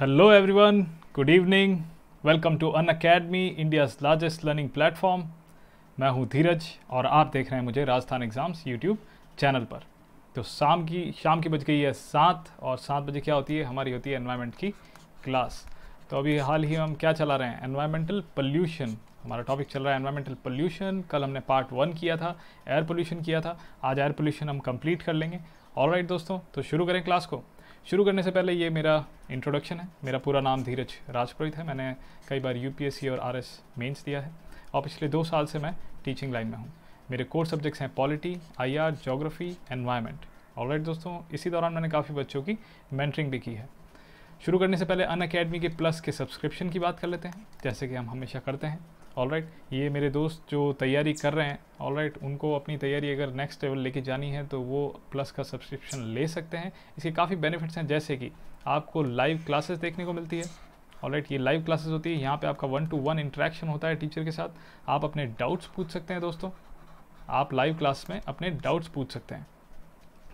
Hello everyone good evening welcome to Unacademy India's largest learning platform मैं हूं धीरज और आप देख रहे हैं मुझे राजस्थान एग्ज़ाम्स यूट्यूब चैनल पर तो शाम की शाम की बज गई है सात और सात बजे क्या होती है हमारी होती है एनवायरनमेंट की क्लास तो अभी हाल ही हम क्या चला रहे हैं एनवायरमेंटल पोल्यूशन हमारा टॉपिक चल रहा है एनवायरमेंटल पोल्यूशन कल हमने पार्ट वन किया था एयर पोल्यूशन किया था आज एयर पोल्यूशन हम कंप्लीट कर लेंगे ऑल right, दोस्तों तो शुरू करें क्लास को शुरू करने से पहले ये मेरा इंट्रोडक्शन है मेरा पूरा नाम धीरज राजपुरोहित है मैंने कई बार यू और आर मेंस दिया है और पिछले दो साल से मैं टीचिंग लाइन में हूँ मेरे कोर सब्जेक्ट्स हैं polity I R geography environment alright दोस्तों इसी दौरान मैंने काफ़ी बच्चों की मैंटरिंग भी की है शुरू करने से पहले अन अकेडमी के प्लस के सब्सक्रिप्शन की बात कर लेते हैं जैसे कि हम हमेशा करते हैं ऑल राइट ये मेरे दोस्त जो तैयारी कर रहे हैं ऑल राइट right, उनको अपनी तैयारी अगर नेक्स्ट लेवल लेके जानी है तो वो प्लस का सब्सक्रिप्शन ले सकते हैं इसके काफ़ी बेनिफिट्स हैं जैसे कि आपको लाइव क्लासेस देखने को मिलती है ऑल राइट right, ये लाइव क्लासेस होती है यहाँ पे आपका वन टू वन इंट्रैक्शन होता है टीचर के साथ आप अपने डाउट्स पूछ सकते हैं दोस्तों आप लाइव क्लास में अपने डाउट्स पूछ सकते हैं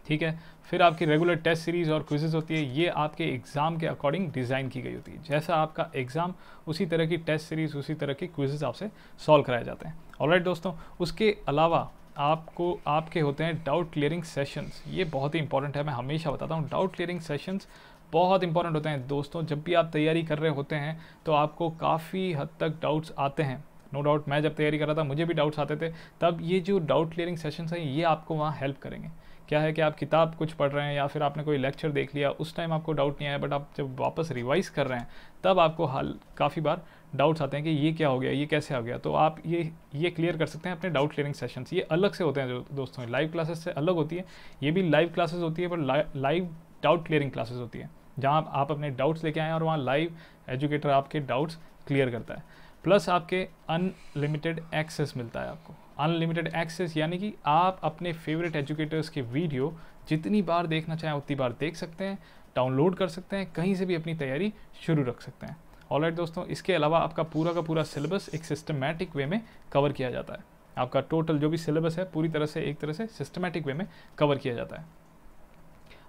ठीक है फिर आपकी रेगुलर टेस्ट सीरीज़ और क्विजेज़ होती है ये आपके एग्ज़ाम के अकॉर्डिंग डिज़ाइन की गई होती है जैसा आपका एग्ज़ाम उसी तरह की टेस्ट सीरीज़ उसी तरह की क्विजेज़ आपसे सॉल्व कराए जाते हैं ऑलराइट दोस्तों उसके अलावा आपको आपके होते हैं डाउट क्लियरिंग सेशंस ये बहुत ही इंपॉर्टेंट है मैं हमेशा बताता हूँ डाउट क्लियरिंग सेशंस बहुत इंपॉर्टेंट होते हैं दोस्तों जब भी आप तैयारी कर रहे होते हैं तो आपको काफ़ी हद तक डाउट्स आते हैं नो no डाउट मैं जब तैयारी कर रहा था मुझे भी डाउट्स आते थे तब ये जो डाउट क्लियरिंग सेशंस हैं ये आपको वहाँ हेल्प करेंगे क्या है कि आप किताब कुछ पढ़ रहे हैं या फिर आपने कोई लेक्चर देख लिया उस टाइम आपको डाउट नहीं आया बट आप जब वापस रिवाइज कर रहे हैं तब आपको हाल काफ़ी बार डाउट्स आते हैं कि ये क्या हो गया ये कैसे आ गया तो आप ये ये क्लियर कर सकते हैं अपने डाउट क्लियरिंग सेशंस ये अलग से होते हैं जो दोस्तों लाइव क्लासेस से अलग होती है ये भी लाइव क्लासेस होती है पर लाइव डाउट क्लियरिंग क्लासेस होती है जहाँ आप अपने डाउट्स लेके आएँ और वहाँ लाइव एजुकेटर आपके डाउट्स क्लियर करता है प्लस आपके अनलिमिटेड एक्सेस मिलता है आपको अनलिमिटेड एक्सेस यानी कि आप अपने फेवरेट एजुकेटर्स के वीडियो जितनी बार देखना चाहें उतनी बार देख सकते हैं डाउनलोड कर सकते हैं कहीं से भी अपनी तैयारी शुरू रख सकते हैं ऑलराइट right, दोस्तों इसके अलावा आपका पूरा का पूरा सिलेबस एक सिस्टमेटिक वे में कवर किया जाता है आपका टोटल जो भी सिलेबस है पूरी तरह से एक तरह से सिस्टमेटिक वे में कवर किया जाता है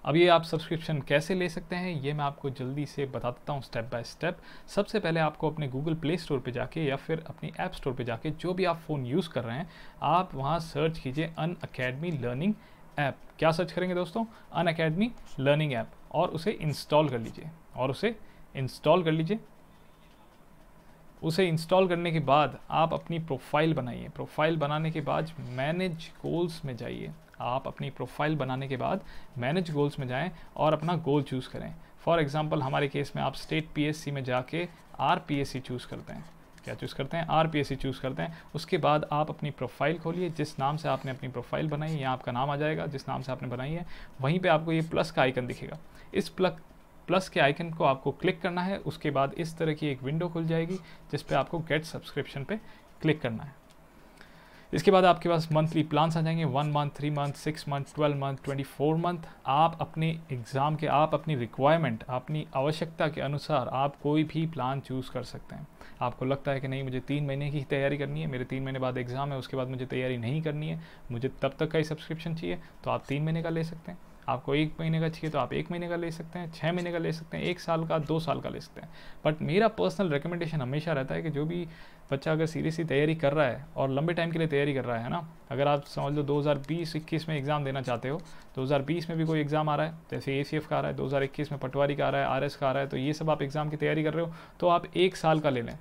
अब ये आप सब्सक्रिप्शन कैसे ले सकते हैं ये मैं आपको जल्दी से बता देता हूँ स्टेप बाय स्टेप सबसे पहले आपको अपने गूगल प्ले स्टोर पर जाके या फिर अपनी ऐप स्टोर पर जाके जो भी आप फ़ोन यूज़ कर रहे हैं आप वहाँ सर्च कीजिए अन अकेडमी लर्निंग ऐप क्या सर्च करेंगे दोस्तों अन अकेडमी लर्निंग ऐप और उसे इंस्टॉल कर लीजिए और उसे इंस्टॉल कर लीजिए उसे इंस्टॉल करने के बाद आप अपनी प्रोफाइल बनाइए प्रोफाइल बनाने के बाद मैनेज गोल्स में जाइए आप अपनी प्रोफाइल बनाने के बाद मैनेज गोल्स में जाएं और अपना गोल चूज़ करें फॉर एग्जांपल हमारे केस में आप स्टेट पीएससी में जाके आर पीएससी चूज़ करते हैं क्या चूज़ करते हैं आर चूज़ करते हैं उसके बाद आप अपनी प्रोफाइल खोलिए जिस नाम से आपने अपनी प्रोफाइल बनाई या आपका नाम आ जाएगा जिस नाम से आपने बनाई है वहीं पर आपको ये प्लस का आइकन दिखेगा इस प्लग प्लस के आइकन को आपको क्लिक करना है उसके बाद इस तरह की एक विंडो खुल जाएगी जिस पे आपको गेट सब्सक्रिप्शन पे क्लिक करना है इसके बाद आपके पास मंथली प्लान्स आ जाएंगे one month three month six month twelve month twenty four month आप अपने एग्ज़ाम के आप अपनी रिक्वायरमेंट अपनी आवश्यकता के अनुसार आप कोई भी प्लान चूज़ कर सकते हैं आपको लगता है कि नहीं मुझे तीन महीने की तैयारी करनी है मेरे तीन महीने बाद एग्ज़ाम है उसके बाद मुझे तैयारी नहीं करनी है मुझे तब तक का ही सब्सक्रिप्शन चाहिए तो आप तीन महीने का ले सकते हैं आपको एक महीने का चाहिए तो आप एक महीने का ले सकते हैं छः महीने का ले सकते हैं एक साल का दो साल का ले सकते हैं बट मेरा पर्सनल रिकमेंडेशन हमेशा रहता है कि जो भी बच्चा अगर सीरियसली तैयारी कर रहा है और लंबे टाइम के लिए तैयारी कर रहा है ना अगर आप समझ लो 2020-21 में एग्ज़ाम देना चाहते हो 2020 में भी कोई एग्ज़ाम आ रहा है जैसे ए का आ रहा है 2021 में पटवारी का आ रहा है आर का आ रहा है तो ये सब आप एग्ज़ाम की तैयारी कर रहे हो तो आप एक साल का ले लें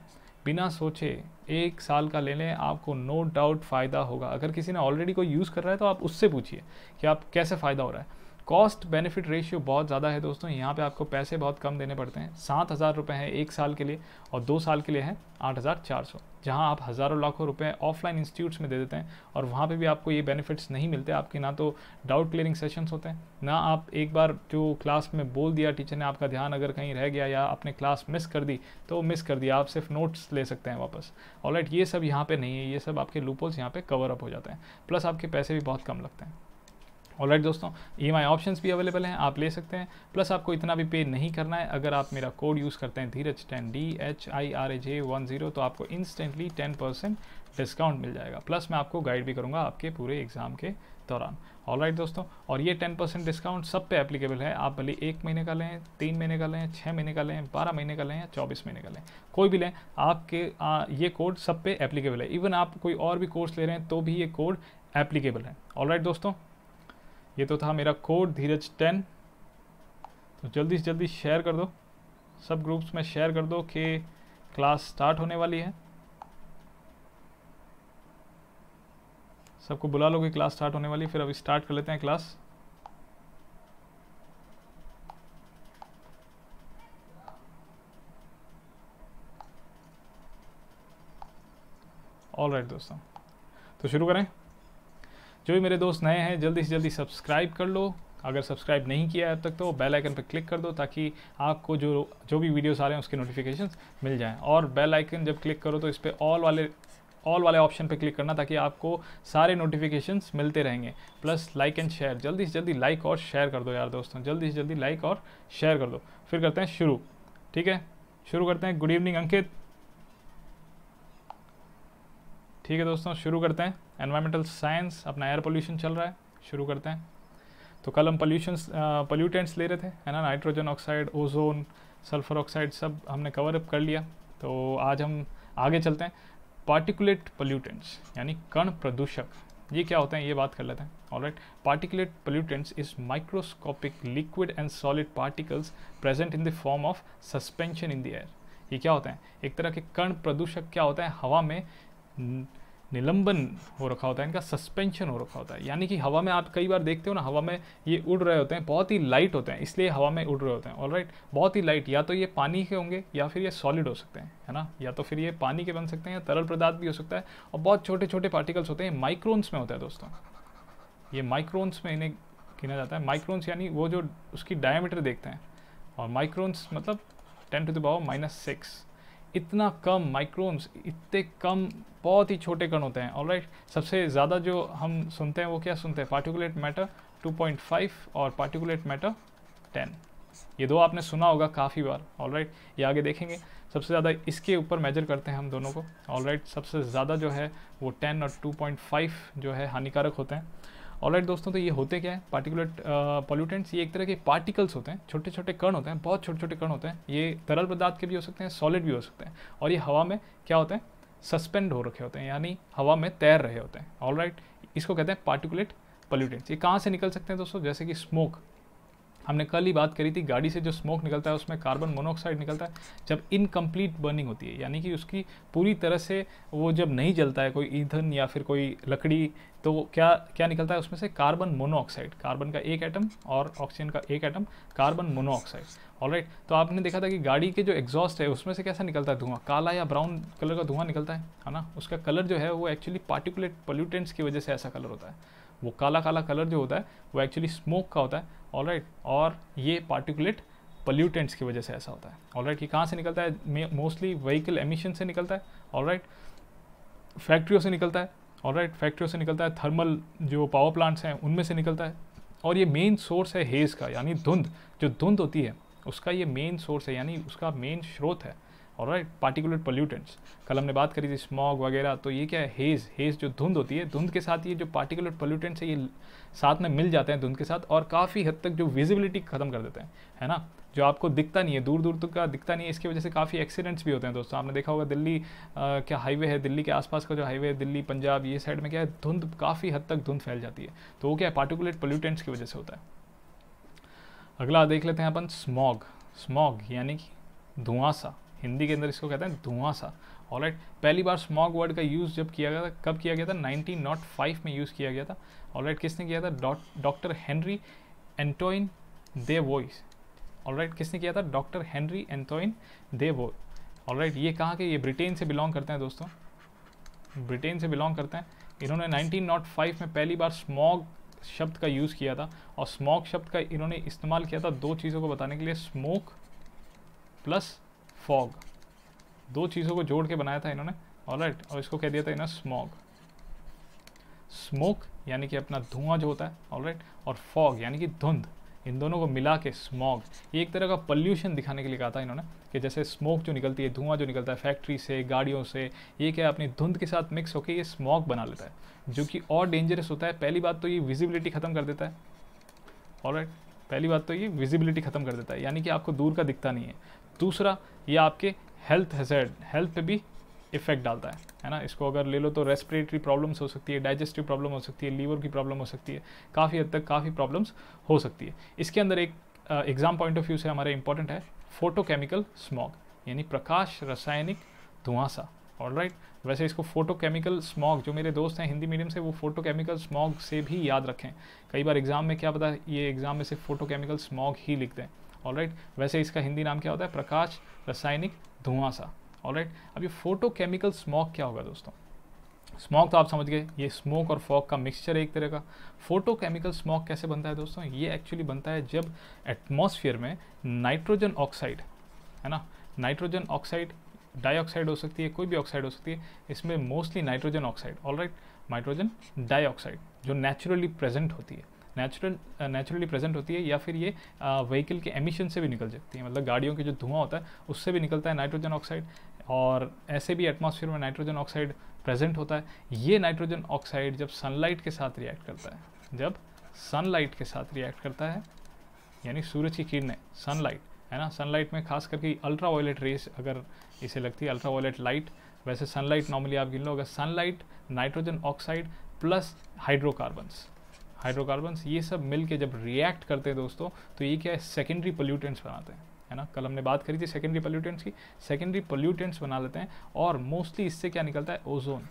बिना सोचे एक साल का ले लें आपको नो डाउट फ़ायदा होगा अगर किसी ने ऑलरेडी कोई यूज़ कर रहा है तो आप उससे पूछिए कि आप कैसे फ़ायदा हो रहा है कॉस्ट बेनिफिट रेशियो बहुत ज़्यादा है दोस्तों यहाँ पे आपको पैसे बहुत कम देने पड़ते हैं सात हज़ार रुपये हैं एक साल के लिए और दो साल के लिए हैं आठ हज़ार चार सौ जहाँ आप हज़ारों लाखों रुपए ऑफलाइन इंस्टीट्यूट्स में दे देते हैं और वहाँ पे भी आपको ये बेनिफिट्स नहीं मिलते आपके ना तो डाउट क्लियरिंग सेशंस होते हैं ना आप एक बार जो क्लास में बोल दिया टीचर ने आपका ध्यान अगर कहीं रह गया या आपने क्लास मिस कर दी तो मिस कर दिया आप सिर्फ नोट्स ले सकते हैं वापस ऑलराइट ये सब यहाँ पर नहीं है ये सब आपके लूपोल्स यहाँ पर कवर अप हो जाते हैं प्लस आपके पैसे भी बहुत कम लगते हैं ऑल राइट दोस्तों ई एम आई ऑप्शन भी अवेलेबल हैं आप ले सकते हैं प्लस आपको इतना भी पे नहीं करना है अगर आप मेरा कोड यूज़ करते हैं Dheeraj ten D H I R A J one zero तो आपको इंस्टेंटली टेन परसेंट डिस्काउंट मिल जाएगा प्लस मैं आपको गाइड भी करूँगा आपके पूरे एग्ज़ाम के दौरान ऑल राइट दोस्तों और ये टेन परसेंट डिस्काउंट सब पे एप्लीकेबल है आप भले एक महीने का लें तीन महीने का लें छः महीने का लें बारह महीने का लें या चौबीस महीने का लें कोई भी लें आपके आ, ये कोड सब पे एप्लीकेबल है इवन आप कोई और भी कोर्स ले रहे हैं तो भी ये कोड एप्लीकेबल है ऑल राइट दोस्तों ये तो था मेरा कोड धीरज टेन तो जल्दी से जल्दी शेयर कर दो सब ग्रुप्स में शेयर कर दो कि क्लास स्टार्ट होने वाली है सबको बुला लो कि क्लास स्टार्ट होने वाली फिर अभी स्टार्ट कर लेते हैं क्लास ऑल राइट right, दोस्तों तो शुरू करें जो भी मेरे दोस्त नए हैं जल्दी से जल्दी सब्सक्राइब कर लो अगर सब्सक्राइब नहीं किया है अब तक तो बेल आइकन पर क्लिक कर दो ताकि आपको जो जो भी वीडियोस आ रहे हैं उसके नोटिफिकेशन मिल जाएं और बेल आइकन जब क्लिक करो तो इस पर ऑल वाले ऑल वाले ऑप्शन पर क्लिक करना ताकि आपको सारे नोटिफिकेशन मिलते रहेंगे प्लस लाइक एंड शेयर जल्दी से जल्दी लाइक और शेयर कर दो यार दोस्तों जल्दी से जल्दी लाइक और शेयर कर दो फिर करते हैं शुरू ठीक है शुरू करते हैं गुड इवनिंग अंकित ठीक है दोस्तों शुरू करते हैं एनवायरमेंटल साइंस अपना एयर पोल्यूशन चल रहा है शुरू करते हैं तो कल हम पोल्यूशन पोल्यूटेंट्स ले रहे थे है ना nitrogen oxide ozone sulphur oxide सब हमने कवर अप कर लिया तो आज हम आगे चलते हैं पार्टिकुलेट पोल्यूटेंट्स यानी कण प्रदूषक ये क्या होते हैं ये बात कर लेते हैं alright particulate pollutants is microscopic liquid and solid particles present in the form of suspension in the air ये क्या होते हैं एक तरह के कण प्रदूषक क्या होता है हवा में निलंबन हो रखा होता है इनका सस्पेंशन हो रखा होता है यानी कि हवा में आप कई बार देखते हो ना हवा में ये उड़ रहे होते हैं बहुत ही लाइट होते हैं इसलिए हवा में उड़ रहे होते हैं ऑलराइट बहुत ही लाइट या तो ये पानी के होंगे या फिर ये सॉलिड हो सकते हैं है ना या तो फिर ये पानी के बन सकते हैं या तरल पदार्थ भी हो सकता है और बहुत छोटे छोटे पार्टिकल्स होते हैं माइक्रोन्स में होता है दोस्तों ये माइक्रोन्स में इन्हें गिना जाता है माइक्रोन्स यानी वो जो उसकी डायमीटर देखते हैं और माइक्रोन्स मतलब ten to the power minus six इतना कम माइक्रोन्स इतने कम बहुत ही छोटे कण होते हैं और राइट सबसे ज़्यादा जो हम सुनते हैं वो क्या सुनते हैं पार्टिकुलेट मैटर 2.5 और पार्टिकुलेट मैटर 10 ये दो आपने सुना होगा काफ़ी बार ऑल राइट ये आगे देखेंगे सबसे ज़्यादा इसके ऊपर मेजर करते हैं हम दोनों को ऑल राइट सबसे ज़्यादा जो है वो टेन और टू जो है हानिकारक होते हैं ऑल right, दोस्तों तो ये होते क्या है पार्टिकुलेट पॉल्यूटेंट्स uh, ये एक तरह के पार्टिकल्स होते हैं छोटे छोटे कण होते हैं बहुत छोटे छोटे कण होते हैं ये तरल पदार्थ के भी हो सकते हैं सॉलिड भी हो सकते हैं और ये हवा में क्या होते हैं सस्पेंड हो रखे होते हैं यानी हवा में तैर रहे होते हैं ऑलराइट इसको कहते हैं पार्टिकुलेट पॉल्यूटेंट्स ये कहाँ से निकल सकते हैं दोस्तों जैसे कि स्मोक हमने कल ही बात करी थी गाड़ी से जो स्मोक निकलता है उसमें कार्बन मोनोऑक्साइड निकलता है जब इनकम्प्लीट बर्निंग होती है यानी कि उसकी पूरी तरह से वो जब नहीं जलता है कोई ईंधन या फिर कोई लकड़ी तो क्या क्या निकलता है उसमें से कार्बन मोनोऑक्साइड कार्बन का एक एटम और ऑक्सीजन का एक एटम कार्बन मोनोऑक्साइड ऑलराइट तो आपने देखा था कि गाड़ी के जो एग्जॉस्ट है उसमें से कैसा निकलता है धुआं काला या ब्राउन कलर का धुआं निकलता है है ना उसका कलर जो है वो एक्चुअली पार्टिकुलेट पोल्यूटेंट्स की वजह से ऐसा कलर होता है वो काला काला कलर जो होता है वो एक्चुअली स्मोक का होता है ऑल right? और ये पार्टिकुलेट पल्यूटेंट्स की वजह से ऐसा होता है ऑल राइट ये कहाँ से निकलता है मोस्टली व्हीकल एमिशन से निकलता है ऑल राइट फैक्ट्रियों से निकलता है ऑल राइट फैक्ट्रियों से निकलता है थर्मल जो पावर प्लांट्स हैं उनमें से निकलता है और ये मेन सोर्स है हेज़ का यानी धुंध जो धुंध होती है उसका ये मेन सोर्स है यानी उसका मेन स्रोत है और राइट पार्टिकुलेट पोल्यूटेंट्स कल हमने बात करी थी स्मॉग वगैरह तो ये क्या है हेज़ हेज़ जो धुंध होती है धुंध के साथ ये जो पार्टिकुलेट पोल्यूटेंट्स है ये साथ में मिल जाते हैं धुंध के साथ और काफ़ी हद तक जो विजिबिलिटी ख़त्म कर देते हैं है ना जो आपको दिखता नहीं है दूर दूर तक का दिखता नहीं है इसकी वजह से काफ़ी एक्सीडेंट्स भी होते हैं दोस्तों आपने देखा होगा दिल्ली आ, क्या हाईवे है दिल्ली के आसपास का जो हाईवे है दिल्ली पंजाब ये साइड में क्या है धुंध काफ़ी हद तक धुंध फैल जाती है तो वो क्या है पार्टिकुलेट पोल्यूटेंट्स की वजह से होता है अगला देख लेते हैं अपन स्मॉग स्मॉग यानी कि धुआंसा हिंदी के अंदर इसको कहते हैं धुआं सा ऑलराइट पहली बार स्मॉग वर्ड का यूज़ जब किया गया था कब किया गया था नाइनटीन नॉट फाइव में यूज़ किया गया था ऑलराइट किसने किया था doctor Henry Antoine des Voeux alright किसने किया था doctor Henry Antoine des all alright ये कहाँ के ये ब्रिटेन से बिलोंग करते हैं दोस्तों ब्रिटेन से बिलोंग करते हैं इन्होंने नाइनटीन नॉट फाइव में पहली बार स्मॉग शब्द का यूज़ किया था और स्मॉग शब्द का इन्होंने इस्तेमाल किया था दो चीज़ों को बताने के लिए स्मोक प्लस फॉग दो चीज़ों को जोड़ के बनाया था इन्होंने ऑल राइट और इसको कह दिया था इन्होंने स्मॉग स्मोक यानी कि अपना धुआं जो होता है ऑल राइट और फॉग यानी कि धुंध इन दोनों को मिला के स्मॉग ये एक तरह का पल्यूशन दिखाने के लिए कहा था इन्होंने कि जैसे स्मोक जो निकलती है धुआं जो निकलता है फैक्ट्री से गाड़ियों से ये क्या अपनी धुंध के साथ मिक्स होकर ये स्मॉग बना लेता है जो कि और डेंजरस होता है पहली बात तो ये विजिबिलिटी ख़त्म कर देता है ऑल राइट पहली बात तो ये विजिबिलिटी ख़त्म कर देता है यानी कि आपको दूर का दिखता नहीं है दूसरा ये आपके हेल्थ हैजर्ड हेल्थ पे भी इफेक्ट डालता है है ना इसको अगर ले लो तो रेस्पिरेटरी प्रॉब्लम्स हो सकती है डाइजेस्टिव प्रॉब्लम हो सकती है लीवर की प्रॉब्लम हो सकती है काफ़ी हद तक काफ़ी प्रॉब्लम्स हो सकती है इसके अंदर एक एग्ज़ाम पॉइंट ऑफ व्यू से हमारा इंपॉर्टेंट है फोटोकेमिकल स्मॉग यानी प्रकाश रासायनिक धुआंसा ऑल राइट वैसे इसको फोटोकेमिकल स्मॉग जो मेरे दोस्त हैं हिंदी मीडियम से वो फोटोकेमिकल स्मॉग से भी याद रखें कई बार एग्ज़ाम में क्या पता ये एग्ज़ाम में सिर्फ फोटोकेमिकल स्मॉग ही लिखते हैं ऑल right? वैसे इसका हिंदी नाम क्या होता है प्रकाश रासायनिक धुआंसा right? अब ये फोटोकेमिकल स्मॉक क्या होगा दोस्तों स्मॉक तो आप समझ गए ये स्मोक और फॉग का मिक्सचर है एक तरह का फोटोकेमिकल स्मॉक कैसे बनता है दोस्तों ये एक्चुअली बनता है जब एटमोसफियर में नाइट्रोजन ऑक्साइड है ना नाइट्रोजन ऑक्साइड डाइऑक्साइड हो सकती है कोई भी ऑक्साइड हो सकती है इसमें mostly nitrogen oxide alright nitrogen dioxide जो नेचुरली प्रेजेंट होती है नेचुरल नेचुरली प्रेजेंट होती है या फिर ये व्हीकल uh, के एमिशन से भी निकल जाती है मतलब गाड़ियों के जो धुआं होता है उससे भी निकलता है नाइट्रोजन ऑक्साइड और ऐसे भी एटमॉस्फेयर में नाइट्रोजन ऑक्साइड प्रेजेंट होता है ये नाइट्रोजन ऑक्साइड जब सनलाइट के साथ रिएक्ट करता है जब सनलाइट के साथ रिएक्ट करता है यानी सूरज की किरणें सनलाइट है ना सनलाइट में खास करके अल्ट्रा वायलेट रेस अगर इसे लगती है अल्ट्रा वायलेट लाइट वैसे सनलाइट नॉर्मली आप गिन लो अगर sunlight nitrogen oxide plus hydrocarbons hydrocarbon ये सब मिल जब रिएक्ट करते हैं दोस्तों तो ये क्या है सेकेंडरी पोल्यूटेंट्स बनाते हैं है ना कल हमने बात करी थी सेकेंडरी पोल्यूटेंट्स की सेकेंडरी पोल्यूटेंट्स बना लेते हैं और मोस्टली इससे क्या निकलता है ओजोन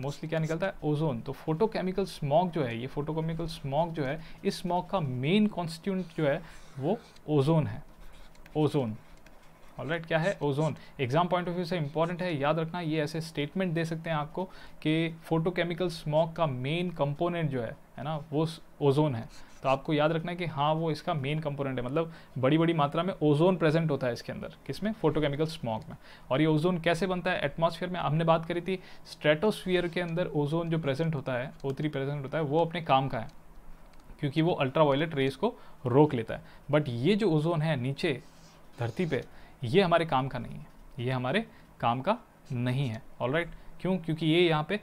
मोस्टली क्या निकलता है ओजोन तो फोटोकेमिकल स्मॉग जो है ये फोटोकेमिकल स्मॉग जो है इस स्मॉग का मेन कॉन्स्टिट्यूंट जो है वो ओजोन है ओजोन ऑलराइट right, क्या है ozone exam point of view से इंपॉर्टेंट है याद रखना ये ऐसे स्टेटमेंट दे सकते हैं आपको कि फोटोकेमिकल स्मॉग का मेन कंपोनेंट जो है है ना वो ओजोन है तो आपको याद रखना है कि हाँ वो इसका मेन कंपोनेंट है मतलब बड़ी बड़ी मात्रा में ओजोन प्रेजेंट होता है इसके अंदर किसमें फोटोकेमिकल स्मॉग में और ये ओजोन कैसे बनता है एटमॉस्फेयर में हमने बात करी थी स्ट्रेटोस्फीयर के अंदर ओजोन जो प्रेजेंट होता है ओ प्रेजेंट होता है वो अपने काम का है क्योंकि वो अल्ट्रा वायलेट रेस को रोक लेता है बट ये जो ओजोन है नीचे धरती पर ये हमारे काम का नहीं है ये हमारे काम का नहीं है ऑल क्यों क्योंकि ये यहाँ पे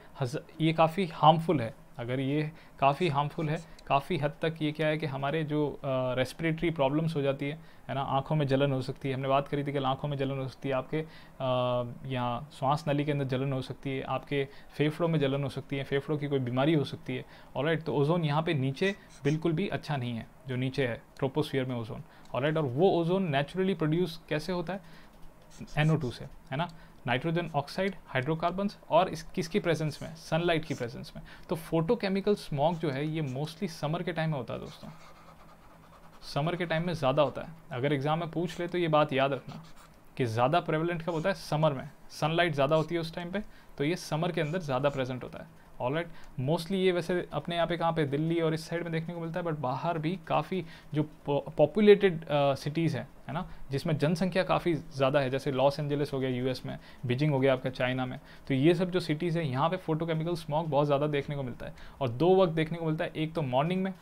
ये काफ़ी हार्मफुल है अगर ये काफ़ी हार्मफुल है काफ़ी हद तक ये क्या है कि हमारे जो रेस्पिरेटरी प्रॉब्लम्स हो जाती है है ना आँखों में जलन हो सकती है हमने बात करी थी कि आँखों में जलन हो सकती है आपके यहाँ श्वास नली के अंदर जलन हो सकती है आपके फेफड़ों में जलन हो सकती है फेफड़ों की कोई बीमारी हो सकती है राइट तो ओजोन यहाँ पर नीचे बिल्कुल भी अच्छा नहीं है जो नीचे है ट्रोपोस्फियर में ओजोन ऑलराइट और वो ओजोन नेचुरली प्रोड्यूस कैसे होता है एनो टू से है ना नाइट्रोजन ऑक्साइड हाइड्रोकार्बन्स और इस किसकी प्रेजेंस में सनलाइट की प्रेजेंस में तो फोटोकेमिकल स्मॉग जो है ये मोस्टली समर के टाइम में होता है दोस्तों समर के टाइम में ज़्यादा होता है अगर एग्ज़ाम में पूछ ले तो ये बात याद रखना कि ज़्यादा प्रेवलेंट कब होता है समर में सनलाइट ज़्यादा होती है उस टाइम पे तो ये समर के अंदर ज़्यादा प्रेजेंट होता है ऑल राइट मोस्टली ये वैसे अपने यहाँ पे कहाँ पे दिल्ली और इस साइड में देखने को मिलता है बट बाहर भी काफ़ी जो पॉपुलेटेड सिटीज़ uh, हैं है ना जिसमें जनसंख्या काफ़ी ज़्यादा है जैसे लॉस एंजलिस हो गया यूएस में बीजिंग हो गया आपका चाइना में तो ये सब जो सिटीज़ हैं यहाँ पे फोटोकेमिकल स्मॉग बहुत ज़्यादा देखने को मिलता है और दो वक्त देखने को मिलता है एक तो मॉर्निंग में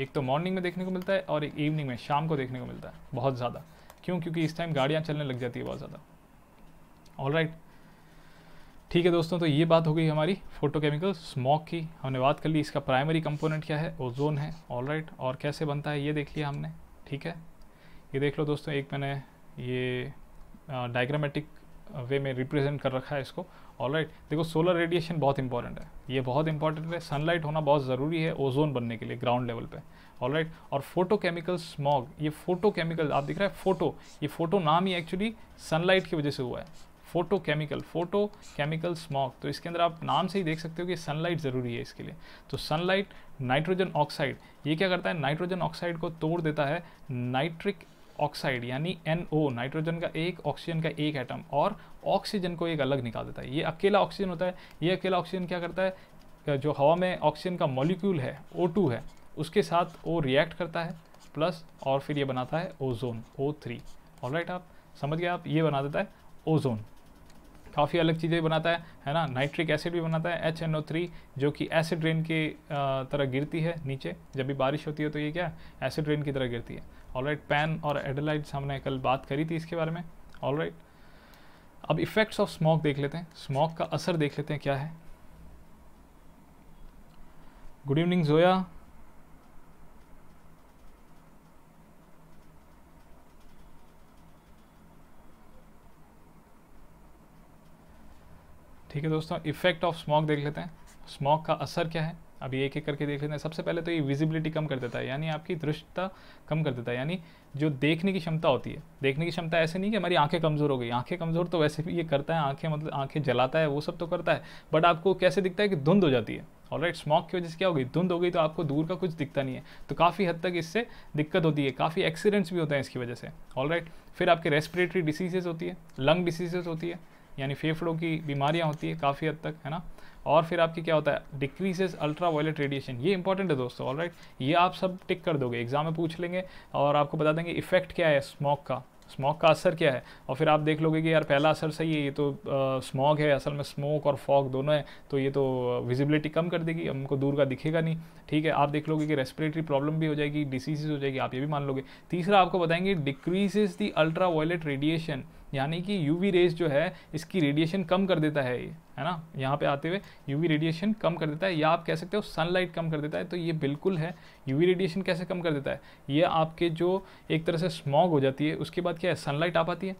एक तो मॉर्निंग में देखने को मिलता है और एक इवनिंग में शाम को देखने को मिलता है बहुत ज़्यादा क्यों क्योंकि इस टाइम गाड़ियाँ चलने लग जाती है बहुत ज़्यादा ऑल राइट ठीक है दोस्तों तो ये बात हो गई हमारी फोटोकेमिकल स्मॉक की हमने बात कर ली इसका प्राइमरी कंपोनेंट क्या है ओजोन है ऑल राइट right, और कैसे बनता है ये देख लिया हमने ठीक है ये देख लो दोस्तों एक मैंने ये डायग्रामेटिक वे में रिप्रेजेंट कर रखा है इसको ऑल राइट right. देखो सोलर रेडिएशन बहुत इंपॉर्टेंट है ये बहुत इंपॉर्टेंट है सनलाइट होना बहुत ज़रूरी है ओजोन बनने के लिए ग्राउंड लेवल पर ऑल राइट right. और फोटोकेमिकल स्मॉग ये फोटोकेमिकल आप दिख रहा है फोटो ये फोटो नाम ही एक्चुअली सनलाइट की वजह से हुआ है फोटोकेमिकल फोटोकेमिकल स्मॉक तो इसके अंदर आप नाम से ही देख सकते हो कि सनलाइट ज़रूरी है इसके लिए तो सनलाइट नाइट्रोजन ऑक्साइड ये क्या करता है नाइट्रोजन ऑक्साइड को तोड़ देता है नाइट्रिक ऑक्साइड यानी एन ओ नाइट्रोजन का एक ऑक्सीजन का एक एटम और ऑक्सीजन को एक अलग निकाल देता है ये अकेला ऑक्सीजन होता है ये अकेला ऑक्सीजन क्या करता है जो हवा में ऑक्सीजन का मॉलिक्यूल है O2 है उसके साथ ओ रिएक्ट करता है प्लस और फिर ये बनाता है ozone O three all right आप समझ गए आप ये बना देता है ओजोन काफ़ी अलग चीज़ें बनाता है है ना नाइट्रिक एसिड भी बनाता है एच एन ओ थ्री जो कि एसिड रेन की तरह गिरती है नीचे जब भी बारिश होती है तो ये क्या एसिड रेन की तरह गिरती है ऑलराइट पैन और एडलाइट हमने कल बात करी थी इसके बारे में ऑलराइट अब इफ़ेक्ट्स ऑफ स्मॉक देख लेते हैं स्मॉक का असर देख लेते हैं क्या है गुड इवनिंग जोया ठीक है दोस्तों इफेक्ट ऑफ स्मॉक देख लेते हैं स्मॉक का असर क्या है अभी एक एक करके देख लेते हैं सबसे पहले तो ये विजिबिलिटी कम कर देता है यानी आपकी दृष्टता कम कर देता है यानी जो देखने की क्षमता होती है देखने की क्षमता ऐसे नहीं कि हमारी आंखें कमज़ोर हो गई आंखें कमज़ोर तो वैसे भी ये करता है आंखें मतलब आंखें जलाता है वो सब तो करता है बट आपको कैसे दिखता है कि धुंध हो जाती है और राइट स्मॉक की वजह से क्या होगी धुंध हो गई तो आपको दूर का कुछ दिखता नहीं है तो काफ़ी हद तक इससे दिक्कत होती है काफ़ी एक्सीडेंट्स भी होते हैं इसकी वजह से ऑल राइट फिर आपके रेस्पिरेटरी डिसीजेज होती है लंग डिसीजेज होती है यानी फेफड़ों की बीमारियाँ होती है काफ़ी हद तक है ना और फिर आपकी क्या होता है डिक्रीजेस अल्ट्रा वायलेट रेडिएशन ये इंपॉर्टेंट है दोस्तों ऑल राइट ये आप सब टिक कर दोगे एग्जाम में पूछ लेंगे और आपको बता देंगे इफेक्ट क्या है स्मॉक का स्मॉक का असर क्या है और फिर आप देख लोगे कि यार पहला असर सही है ये तो स्मॉग है असल में स्मोक और फॉग दोनों है तो ये तो विजिबिलिटी कम कर देगी हमको दूर का दिखेगा नहीं ठीक है आप देख लोगे कि रेस्पिरेटरी प्रॉब्लम भी हो जाएगी डिसीजेज हो जाएगी आप ये भी मान लोगे तीसरा आपको बताएंगे decreases the ultra violet radiation यानी कि यूवी रेज जो है इसकी रेडिएशन कम कर देता है ये है ना यहाँ पे आते हुए यूवी रेडिएशन कम कर देता है या आप कह सकते हो सनलाइट कम कर देता है तो ये बिल्कुल है यूवी रेडिएशन कैसे कम कर देता है ये आपके जो एक तरह से स्मॉग हो जाती है उसके बाद क्या है सनलाइट आ पाती है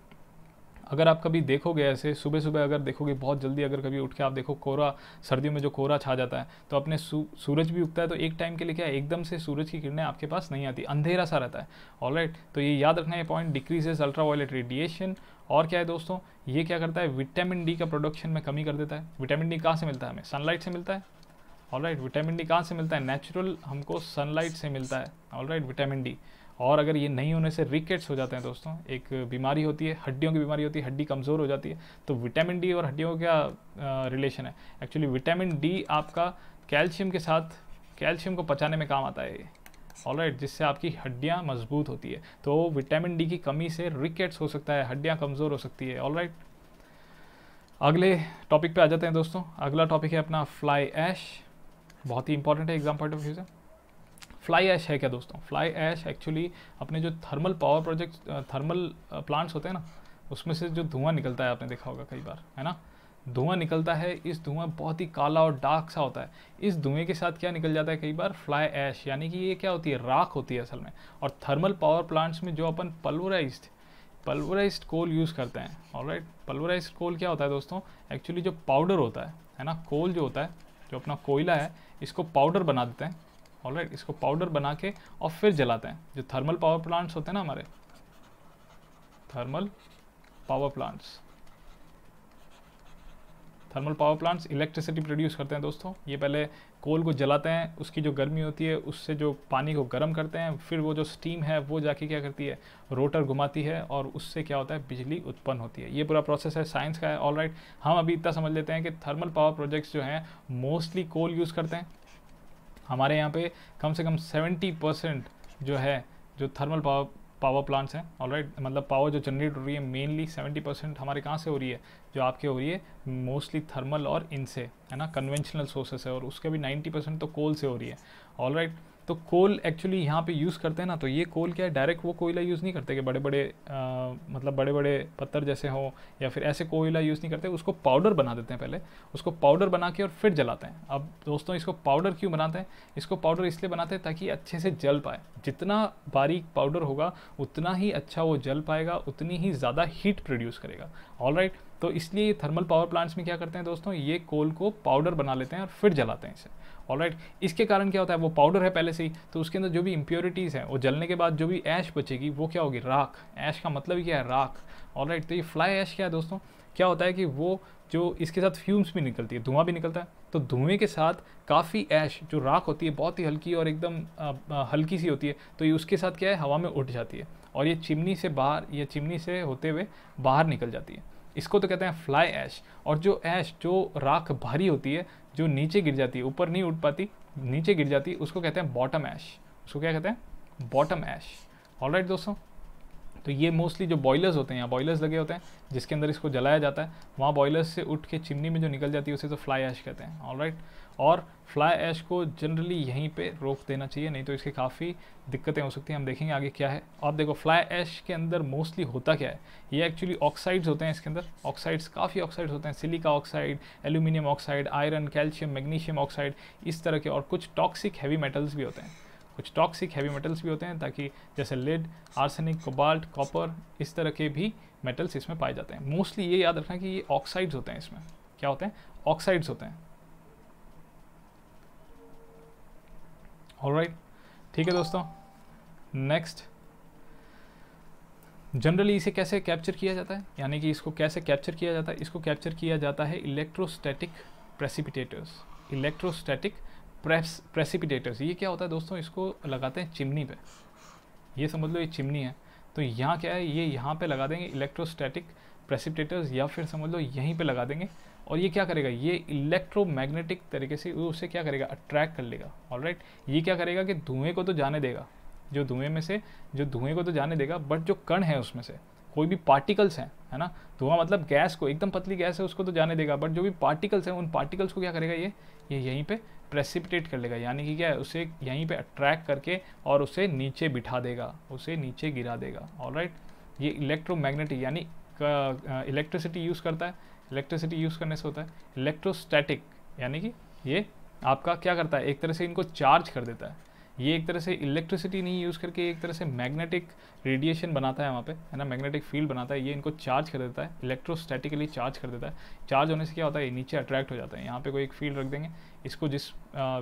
अगर आप कभी देखोगे ऐसे सुबह सुबह अगर देखोगे बहुत जल्दी अगर कभी उठ के आप देखो कोहरा सर्दियों में जो कोहरा छा जाता है तो अपने सूरज भी उगता है तो एक टाइम के लिए क्या एकदम से सूरज की किरणें आपके पास नहीं आती अंधेरा सा रहता है ऑल right, तो ये याद रखना है point decreases ultra violet radiation और क्या है दोस्तों ये क्या करता है विटामिन डी का प्रोडक्शन में कमी कर देता है विटामिन डी कहाँ से मिलता है हमें सनलाइट से मिलता है राइट विटामिन डी कहाँ से मिलता है नेचुरल हमको सनलाइट से मिलता है राइट विटामिन डी और अगर ये नहीं होने से रिकेट्स हो जाते हैं दोस्तों एक बीमारी होती है हड्डियों की बीमारी होती है हड्डी कमज़ोर हो जाती है तो विटामिन डी और हड्डियों का रिलेशन है एक्चुअली विटामिन डी आपका कैल्शियम के साथ कैल्शियम को पचाने में काम आता है ये ऑल राइट right, जिससे आपकी हड्डियाँ मजबूत होती है तो विटामिन डी की कमी से रिकेट्स हो सकता है हड्डियाँ कमज़ोर हो सकती है ऑल राइट right? अगले टॉपिक पे आ जाते हैं दोस्तों अगला टॉपिक है अपना फ्लाई ऐश बहुत ही इंपॉर्टेंट है एग्जाम पॉइंट ऑफ व्यू से फ्लाई ऐश है क्या दोस्तों फ्लाई ऐश एक्चुअली अपने जो thermal power project thermal plants होते हैं ना उसमें से जो धुआं निकलता है आपने देखा होगा कई बार है ना धुआं निकलता है इस धुआं बहुत ही काला और डार्क सा होता है इस धुएं के साथ क्या निकल जाता है कई बार फ्लाई ऐश यानी कि ये क्या होती है राख होती है असल में और थर्मल पावर प्लांट्स में जो अपन पल्वराइज पल्वराइज कोल यूज़ करते हैं और राइट पल्वराइज कोल क्या होता है दोस्तों एक्चुअली जो पाउडर होता है है ना कोल जो होता है जो अपना कोयला है इसको पाउडर बना देते हैं ऑल right, इसको पाउडर बना के और फिर जलाते हैं जो थर्मल पावर प्लांट्स होते हैं ना हमारे thermal power plants thermal power plants electricity produce करते हैं दोस्तों ये पहले कोल को जलाते हैं उसकी जो गर्मी होती है उससे जो पानी को गर्म करते हैं फिर वो जो स्टीम है वो जाके क्या करती है रोटर घुमाती है और उससे क्या होता है बिजली उत्पन्न होती है ये पूरा प्रोसेस है साइंस का है ऑल right. हम अभी इतना समझ लेते हैं कि थर्मल पावर प्रोजेक्ट्स जो हैं मोस्टली कोल यूज़ करते हैं हमारे यहाँ पे कम से कम 70 परसेंट जो है जो थर्मल पावर पावर प्लांट्स हैं ऑल right, मतलब पावर जो जनरेट हो रही है मेनली 70 परसेंट हमारे कहाँ से हो रही है जो आपके हो रही है मोस्टली थर्मल और इनसे है ना कन्वेंशनल सोर्सेस है और उसके भी 90 परसेंट तो कोल से हो रही है ऑल राइट right, तो कोल एक्चुअली यहाँ पे यूज़ करते हैं ना तो ये कोल क्या है डायरेक्ट वो कोयला यूज़ नहीं करते कि बड़े बड़े आ, मतलब बड़े बड़े पत्थर जैसे हो या फिर ऐसे कोयला यूज़ नहीं करते उसको पाउडर बना देते हैं पहले उसको पाउडर बना के और फिर जलाते हैं अब दोस्तों इसको पाउडर क्यों बनाते हैं इसको पाउडर इसलिए बनाते हैं ताकि अच्छे से जल पाए जितना बारीक पाउडर होगा उतना ही अच्छा वो जल पाएगा उतनी ही ज़्यादा हीट प्रोड्यूस करेगा ऑल right, तो इसलिए थर्मल पावर प्लांट्स में क्या करते हैं दोस्तों ये कोल को पाउडर बना लेते हैं और फिर जलाते हैं इसे ऑल right? इसके कारण क्या होता है वो पाउडर है पहले से ही तो उसके अंदर जो भी इम्प्योरिटीज़ हैं वो जलने के बाद जो भी ऐश बचेगी वो क्या होगी राख ऐश का मतलब क्या है राख ऑल right? तो ये फ्लाई ऐश क्या है दोस्तों क्या होता है कि वो जो इसके साथ फ्यूम्स भी निकलती है धुआं भी निकलता है तो धुएं के साथ काफ़ी ऐश जो राख होती है बहुत ही हल्की और एकदम हल्की सी होती है तो ये उसके साथ क्या है हवा में उठ जाती है और ये चिमनी से बाहर या चिमनी से होते हुए बाहर निकल जाती है इसको तो कहते हैं फ्लाई ऐश और जो ऐश जो राख भारी होती है जो नीचे गिर जाती है ऊपर नहीं उठ पाती नीचे गिर जाती उसको कहते हैं बॉटम ऐश उसको क्या कहते हैं बॉटम ऐश ऑल दोस्तों तो ये मोस्टली जो बॉयलर्स होते हैं यहाँ बॉयलर्स लगे होते हैं जिसके अंदर इसको जलाया जाता है वहाँ बॉयलर्स से उठ के चिमनी में जो निकल जाती है उसे तो फ्लाई ऐश कहते हैं ऑल right? और फ्लाई ऐश को जनरली यहीं पे रोक देना चाहिए नहीं तो इसके काफ़ी दिक्कतें हो सकती हैं हम देखेंगे आगे क्या है आप देखो फ्लाई ऐश के अंदर मोस्टली होता क्या है ये एक्चुअली ऑक्साइड्स होते हैं इसके अंदर ऑक्साइड्स काफ़ी ऑक्साइड्स होते हैं silica oxide aluminium oxide iron calcium magnesium oxide इस तरह के और कुछ टॉक्सिक हैवी मेटल्स भी होते हैं कुछ टॉक्सिक हैवी मेटल्स भी होते हैं ताकि जैसे लेड आर्सेनिक कोबाल्ट कॉपर इस तरह के भी मेटल्स इसमें पाए जाते हैं मोस्टली ये याद रखना कि ये ऑक्साइड्स होते हैं इसमें क्या होते हैं ऑक्साइड्स होते हैं ऑलराइट ठीक है दोस्तों नेक्स्ट जनरली इसे कैसे कैप्चर किया जाता है यानी कि इसको कैसे कैप्चर किया जाता है इसको कैप्चर किया जाता है electrostatic precipitators electrostatic press precipitators ये क्या होता है दोस्तों इसको लगाते हैं चिमनी पे ये समझ लो ये चिमनी है तो यहाँ क्या है ये यहाँ पे लगा देंगे इलेक्ट्रोस्टैटिक प्रेसिपिटेटर्स या फिर समझ लो यहीं पे लगा देंगे और ये क्या करेगा ये इलेक्ट्रोमैग्नेटिक तरीके से उसे क्या करेगा अट्रैक्ट कर लेगा ऑल right? ये क्या करेगा कि धुएँ को तो जाने देगा जो धुएँ में से जो धुएँ को तो जाने देगा बट जो कण है उसमें से कोई भी पार्टिकल्स हैं है ना धुआं मतलब गैस को एकदम पतली गैस है उसको तो जाने देगा बट जो भी पार्टिकल्स हैं उन पार्टिकल्स को क्या करेगा ये ये यहीं पे प्रेसिपिटेट कर लेगा यानी कि क्या है उसे यहीं पे अट्रैक्ट करके और उसे नीचे बिठा देगा उसे नीचे गिरा देगा ऑल राइट ये इलेक्ट्रोमैग्नेटिक यानी इलेक्ट्रिसिटी यूज़ करता है इलेक्ट्रिसिटी यूज़ करने से होता है इलेक्ट्रोस्टैटिक यानी कि ये आपका क्या करता है एक तरह से इनको चार्ज कर देता है ये एक तरह से इलेक्ट्रिसिटी नहीं यूज़ करके एक तरह से मैग्नेटिक रेडिएशन बनाता है वहाँ पे है ना मैग्नेटिक फील्ड बनाता है ये इनको चार्ज कर देता है इलेक्ट्रोस्टैटिकली चार्ज कर देता है चार्ज होने से क्या होता है नीचे अट्रैक्ट हो जाता है यहाँ पे कोई एक फील्ड रख देंगे इसको जिस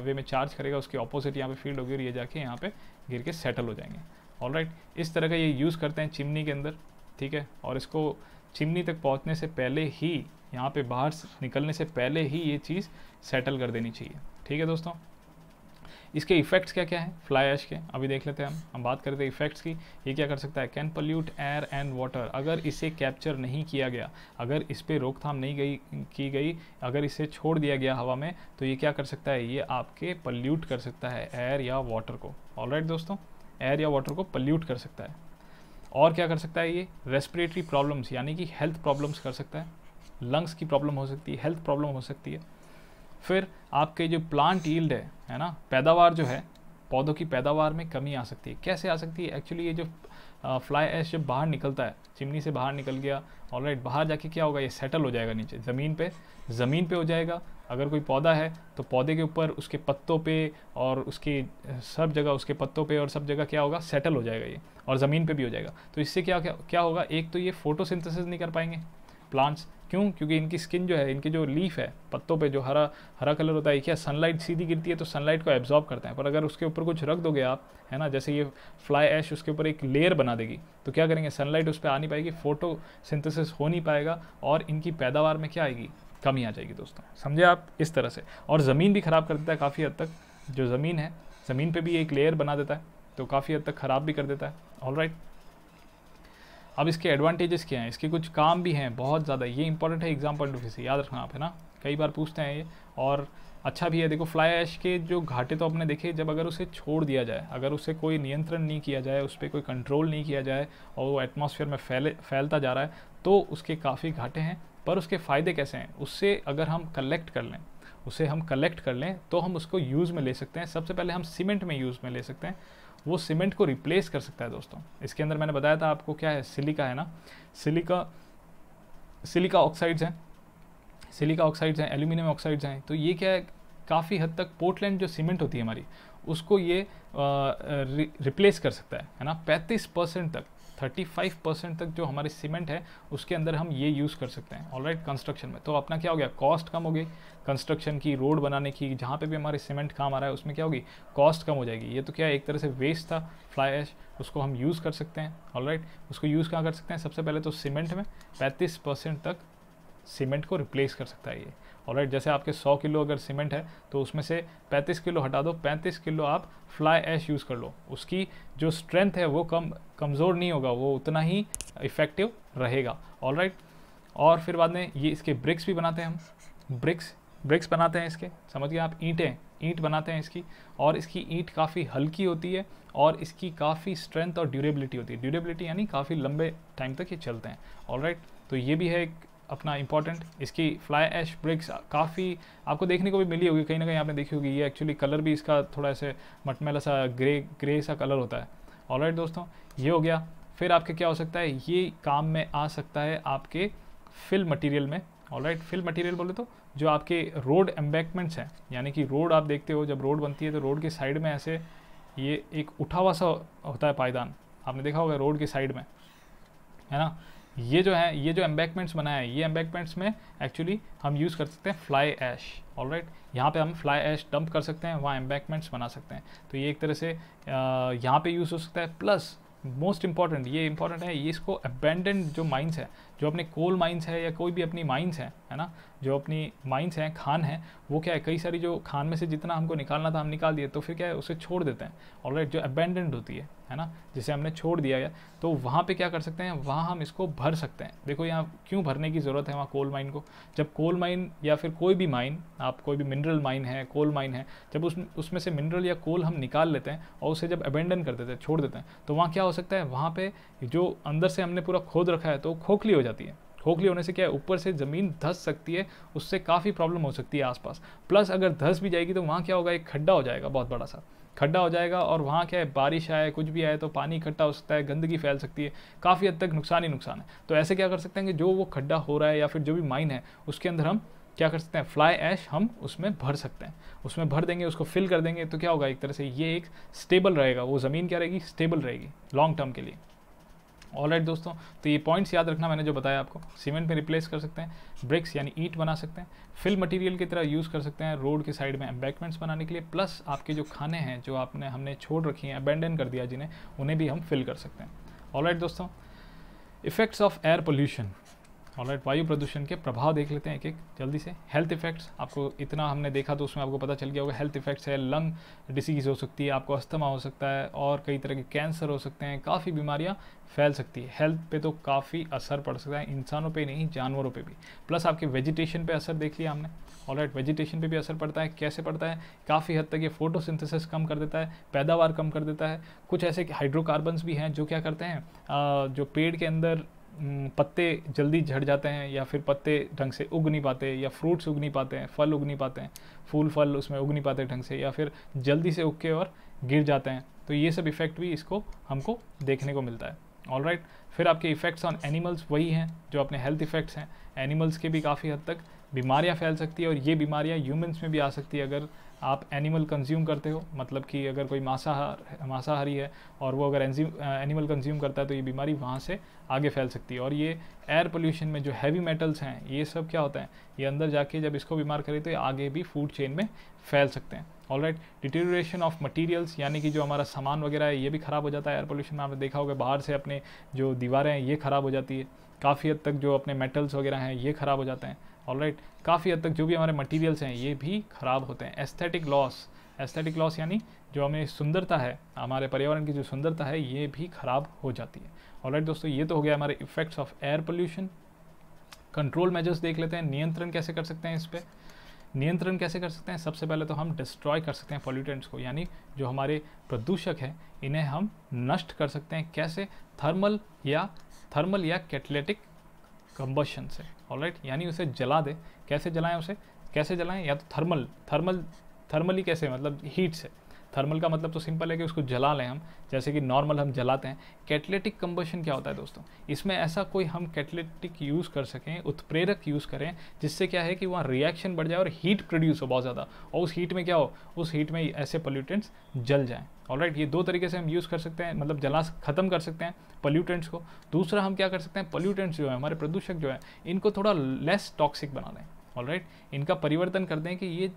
वे में चार्ज करेगा उसके ऑपोजिट यहाँ पर फील्ड होगी और ये जाके यहाँ पर गिर के सेटल हो जाएंगे ऑल इस तरह का ये यूज़ करते हैं चिमनी के अंदर ठीक है और इसको चिमनी तक पहुँचने से पहले ही यहाँ पर बाहर निकलने से पहले ही ये चीज़ सेटल कर देनी चाहिए ठीक है दोस्तों इसके इफेक्ट्स क्या क्या है फ्लाई ऐश के अभी देख लेते हैं हम हम बात करते हैं इफेक्ट्स की ये क्या कर सकता है can pollute air and water अगर इसे कैप्चर नहीं किया गया अगर इस पर रोकथाम नहीं गई की गई अगर इसे छोड़ दिया गया हवा में तो ये क्या कर सकता है ये आपके पल्यूट कर सकता है एयर या वाटर को ऑल दोस्तों एयर या वाटर को पल्यूट कर सकता है और क्या कर सकता है ये रेस्परेटरी प्रॉब्लम्स यानी कि हेल्थ प्रॉब्लम्स कर सकता है लंग्स की प्रॉब्लम हो सकती है हेल्थ प्रॉब्लम हो सकती है फिर आपके जो प्लांट ईल्ड है है ना पैदावार जो है पौधों की पैदावार में कमी आ सकती है कैसे आ सकती है एक्चुअली ये जो फ्लाई ऐश जब बाहर निकलता है चिमनी से बाहर निकल गया ऑल राइट बाहर जाके क्या होगा ये सेटल हो जाएगा नीचे ज़मीन पे ज़मीन पे हो जाएगा अगर कोई पौधा है तो पौधे के ऊपर उसके पत्तों पे और उसके सब जगह उसके पत्तों पे और सब जगह क्या होगा सेटल हो जाएगा ये और ज़मीन पे भी हो जाएगा तो इससे क्या क्या, क्या होगा एक तो ये फोटोसिंथेसिस नहीं कर पाएंगे प्लांट्स क्यों क्योंकि इनकी स्किन जो है इनके जो लीफ है पत्तों पे जो हरा हरा कलर होता है क्या सनलाइट सीधी गिरती है तो सनलाइट को एब्जॉर्ब करते हैं पर अगर उसके ऊपर कुछ रख दोगे आप है ना जैसे ये फ्लाई ऐश उसके ऊपर एक लेयर बना देगी तो क्या करेंगे सनलाइट उस पर आ नहीं पाएगी फोटो सिंथेसिस हो नहीं पाएगा और इनकी पैदावार में क्या आएगी कमी आ जाएगी दोस्तों समझे आप इस तरह से और ज़मीन भी ख़राब कर देता है काफ़ी हद तक जो ज़मीन है ज़मीन पर भी एक लेयर बना देता है तो काफ़ी हद तक ख़राब भी कर देता है ऑल राइट अब इसके एडवांटेजेस क्या हैं इसके कुछ काम भी हैं बहुत ज़्यादा ये इंपॉर्टेंट है एग्जाम पॉइंट ऑफ व्यू से याद रखना आप है ना कई बार पूछते हैं ये और अच्छा भी है देखो फ्लाई ऐश के जो घाटे तो आपने देखे जब अगर उसे छोड़ दिया जाए अगर उसे कोई नियंत्रण नहीं किया जाए उस पर कोई कंट्रोल नहीं किया जाए और वो एटमोसफियर में फैले फैलता जा रहा है तो उसके काफ़ी घाटे हैं पर उसके फ़ायदे कैसे हैं उससे अगर हम कलेक्ट कर लें उसे हम कलेक्ट कर लें तो हम उसको यूज़ में ले सकते हैं सबसे पहले हम सीमेंट में यूज़ में ले सकते हैं वो सीमेंट को रिप्लेस कर सकता है दोस्तों इसके अंदर मैंने बताया था आपको क्या है सिलिका है ना सिलिका सिलिका ऑक्साइड्स हैं सिलिका ऑक्साइड्स हैं एल्यूमिनियम ऑक्साइड्स हैं तो ये क्या है काफ़ी हद तक पोर्टलैंड जो सीमेंट होती है हमारी उसको ये आ, रि, रिप्लेस कर सकता है है ना 35 परसेंट तक 35 परसेंट तक जो हमारे सीमेंट है उसके अंदर हम ये यूज़ कर सकते हैं ऑल राइट कंस्ट्रक्शन में तो अपना क्या हो गया कॉस्ट कम हो गई कंस्ट्रक्शन की रोड बनाने की जहाँ पे भी हमारे सीमेंट काम आ रहा है उसमें क्या होगी कॉस्ट कम हो जाएगी ये तो क्या एक तरह से वेस्ट था फ्लाई ऐश उसको हम यूज़ कर सकते हैं ऑल राइट उसको यूज़ कहाँ कर सकते हैं सबसे पहले तो सीमेंट में पैंतीस तक सीमेंट को रिप्लेस कर सकता है ये और जैसे आपके सौ किलो अगर सीमेंट है तो उसमें से पैंतीस किलो हटा दो पैंतीस किलो आप फ्लाई ऐश यूज़ कर लो उसकी जो स्ट्रेंथ है वो कम कमज़ोर नहीं होगा वो उतना ही इफ़ेक्टिव रहेगा ऑल और फिर बाद में ये इसके ब्रिक्स भी बनाते हैं हम ब्रिक्स ब्रिक्स बनाते हैं इसके समझिए आप ईंटें ईंट बनाते हैं इसकी और इसकी ईंट काफ़ी हल्की होती है और इसकी काफ़ी स्ट्रेंथ और ड्यूरेबिलिटी होती है ड्यूरेबिलिटी यानी काफ़ी लंबे टाइम तक ये चलते हैं ऑल right, तो ये भी है एक अपना इंपॉर्टेंट इसकी फ्लाई एश ब्रिक्स काफ़ी आपको देखने को भी मिली होगी कहीं ना कहीं आपने देखी होगी ये एक्चुअली कलर भी इसका थोड़ा ऐसे मटमेला सा ग्रे ग्रे सा कलर होता है ऑलराइट दोस्तों ये हो गया फिर आपके क्या हो सकता है ये काम में आ सकता है आपके फिल मटीरियल में ऑलराइट फिल मटीरियल बोले तो जो आपके रोड एम्बैकमेंट्स हैं यानी कि रोड आप देखते हो जब रोड बनती है तो रोड के साइड में ऐसे ये एक उठा हुआ सा होता है पायदान आपने देखा होगा रोड के साइड में है ना ये जो है ये जो एम्बैकमेंट्स बनाए हैं ये एम्बैकमेंट्स में एक्चुअली हम यूज़ कर सकते हैं फ्लाई ऐश ऑल राइट यहाँ पर हम फ्लाई ऐश डंप कर सकते हैं वहाँ एम्बैकमेंट्स बना सकते हैं तो ये एक तरह से यहाँ पर यूज़ हो सकता है प्लस मोस्ट इम्पॉर्टेंट ये इम्पॉर्टेंट है ये इसको अबेंडेंट जो माइंस है जो अपने कोल माइंस है या कोई भी अपनी माइंस हैं है ना जो अपनी माइंस हैं खान है वो क्या है कई सारी जो खान में से जितना हमको निकालना था हम निकाल दिए तो फिर क्या है उसे छोड़ देते हैं ऑलराइट जो अबेंडेंड होती है है ना जिसे हमने छोड़ दिया है तो वहाँ पर क्या कर सकते हैं वहाँ हम इसको भर सकते हैं देखो यहाँ क्यों भरने की ज़रूरत है वहाँ कोल माइन को जब कोल माइन या फिर कोई भी माइन आप कोई भी मिनरल माइन है कोल माइन है जब उस उसमें से मिनरल या कोल हम निकाल लेते हैं और उसे जब अबेंडन कर देते हैं छोड़ देते हैं तो वहाँ क्या हो सकता है वहाँ पर जो अंदर से हमने पूरा खोद रखा है तो खोखली हो जाती जाती है खोखली होने से क्या है ऊपर से ज़मीन धस सकती है उससे काफ़ी प्रॉब्लम हो सकती है आसपास प्लस अगर धस भी जाएगी तो वहाँ क्या होगा एक खड्डा हो जाएगा बहुत बड़ा सा खड्डा हो जाएगा और वहाँ क्या है बारिश आए कुछ भी आए तो पानी इकट्ठा हो सकता है गंदगी फैल सकती है काफ़ी हद तक नुकसान ही नुकसान है तो ऐसे क्या कर सकते हैं कि जो वो खड्डा हो रहा है या फिर जो भी माइन है उसके अंदर हम क्या कर सकते हैं फ्लाई ऐश हम उसमें भर सकते हैं उसमें भर देंगे उसको फिल कर देंगे तो क्या होगा एक तरह से ये एक स्टेबल रहेगा वो ज़मीन क्या रहेगी स्टेबल रहेगी लॉन्ग टर्म के लिए ऑल right, दोस्तों तो ये पॉइंट्स याद रखना मैंने जो बताया आपको सीमेंट में रिप्लेस कर सकते हैं ब्रिक्स यानी ईट बना सकते हैं फिल मटेरियल की तरह यूज़ कर सकते हैं रोड के साइड में एम्बैकमेंट्स बनाने के लिए प्लस आपके जो खाने हैं जो आपने हमने छोड़ रखी हैं अबेंडन कर दिया जिन्हें उन्हें भी हम फिल कर सकते हैं ऑल right, दोस्तों effects of air pollution all right वायु प्रदूषण के प्रभाव देख लेते हैं एक एक जल्दी से हेल्थ इफेक्ट्स आपको इतना हमने देखा तो उसमें आपको पता चल गया होगा हेल्थ इफेक्ट्स है लंग डिसीज़ हो सकती है आपको अस्थमा हो सकता है और कई तरह के कैंसर हो सकते हैं काफ़ी बीमारियां फैल सकती है हेल्थ पे तो काफ़ी असर पड़ सकता है इंसानों पर नहीं जानवरों पर भी प्लस आपके वेजिटेशन पर असर देख लिया हमने ऑलराइट वेजिटेशन पर भी असर पड़ता है कैसे पड़ता है काफ़ी हद तक ये फोटोसिंथेसिस कम कर देता है पैदावार कम कर देता है कुछ ऐसे हाइड्रोकार्बन्स भी हैं जो क्या करते हैं जो पेड़ के अंदर हम्म, पत्ते जल्दी झड़ जाते हैं या फिर पत्ते ढंग से उग नहीं पाते या फ्रूट्स उग नहीं पाते हैं फल उग नहीं पाते हैं फूल फल उसमें उग नहीं पाते ढंग से या फिर जल्दी से उग के और गिर जाते हैं तो ये सब इफ़ेक्ट भी इसको हमको देखने को मिलता है ऑल राइट right? फिर आपके इफ़ेक्ट्स ऑन एनिमल्स वही हैं जो अपने हेल्थ इफ़ेक्ट्स हैं एनिमल्स के भी काफ़ी हद तक बीमारियाँ फैल सकती है और ये बीमारियाँ ह्यूमन्स में भी आ सकती है अगर आप एनिमल कंज्यूम करते हो मतलब कि अगर कोई मांसाहार मांसाहारी है और वो अगर एनिमल कंज्यूम करता है तो ये बीमारी वहाँ से आगे फैल सकती है और ये एयर पोल्यूशन में जो हैवी मेटल्स हैं ये सब क्या होता है ये अंदर जाके जब इसको बीमार करे तो ये आगे भी फूड चेन में फैल सकते हैं all right deterioration of materials यानी कि जो हमारा सामान वगैरह है ये भी ख़राब हो जाता है एयर पोल्यूशन में आपने देखा होगा बाहर से अपने जो दीवारें हैं ये ख़राब हो जाती है काफ़ी हद तक जो अपने मेटल्स वगैरह हैं ये ख़राब हो जाते हैं ऑल राइट काफ़ी हद तक जो भी हमारे मटेरियल्स हैं ये भी ख़राब होते हैं एस्थेटिक लॉस एस्थेटिक लॉस यानी जो हमें सुंदरता है हमारे पर्यावरण की जो सुंदरता है ये भी ख़राब हो जाती है ऑल right, दोस्तों ये तो हो गया हमारे effects of air pollution control measures देख लेते हैं नियंत्रण कैसे कर सकते हैं इस पर नियंत्रण कैसे कर सकते हैं सबसे पहले तो हम डिस्ट्रॉय कर सकते हैं पॉल्यूटेंट्स को यानी जो हमारे प्रदूषक हैं इन्हें हम नष्ट कर सकते हैं कैसे थर्मल या थर्मल या कैटलेटिक कंबशन से ऑलराइट यानी उसे जला दे कैसे जलाएं उसे कैसे जलाएं या तो थर्मल थर्मल थर्मली कैसे मतलब हीट से थर्मल का मतलब तो सिंपल है कि उसको जला लें हम जैसे कि नॉर्मल हम जलाते हैं कैटलेटिक कंबशन क्या होता है दोस्तों इसमें ऐसा कोई हम कैटलेटिक यूज़ कर सकें उत्प्रेरक यूज़ करें जिससे क्या है कि वहाँ रिएक्शन बढ़ जाए और हीट प्रोड्यूस हो बहुत ज़्यादा और उस हीट में क्या हो उस हीट में ऐसे पोल्यूटेंट्स जल जाएँ ऑलराइट ये दो तरीके से हम यूज़ कर सकते हैं मतलब जला ख़त्म कर सकते हैं पोल्यूटेंट्स को दूसरा हम क्या कर सकते हैं पोल्यूटेंट्स जो है हमारे प्रदूषक जो है इनको थोड़ा लेस टॉक्सिक बना ऑल ऑलराइट इनका परिवर्तन कर दें कि ये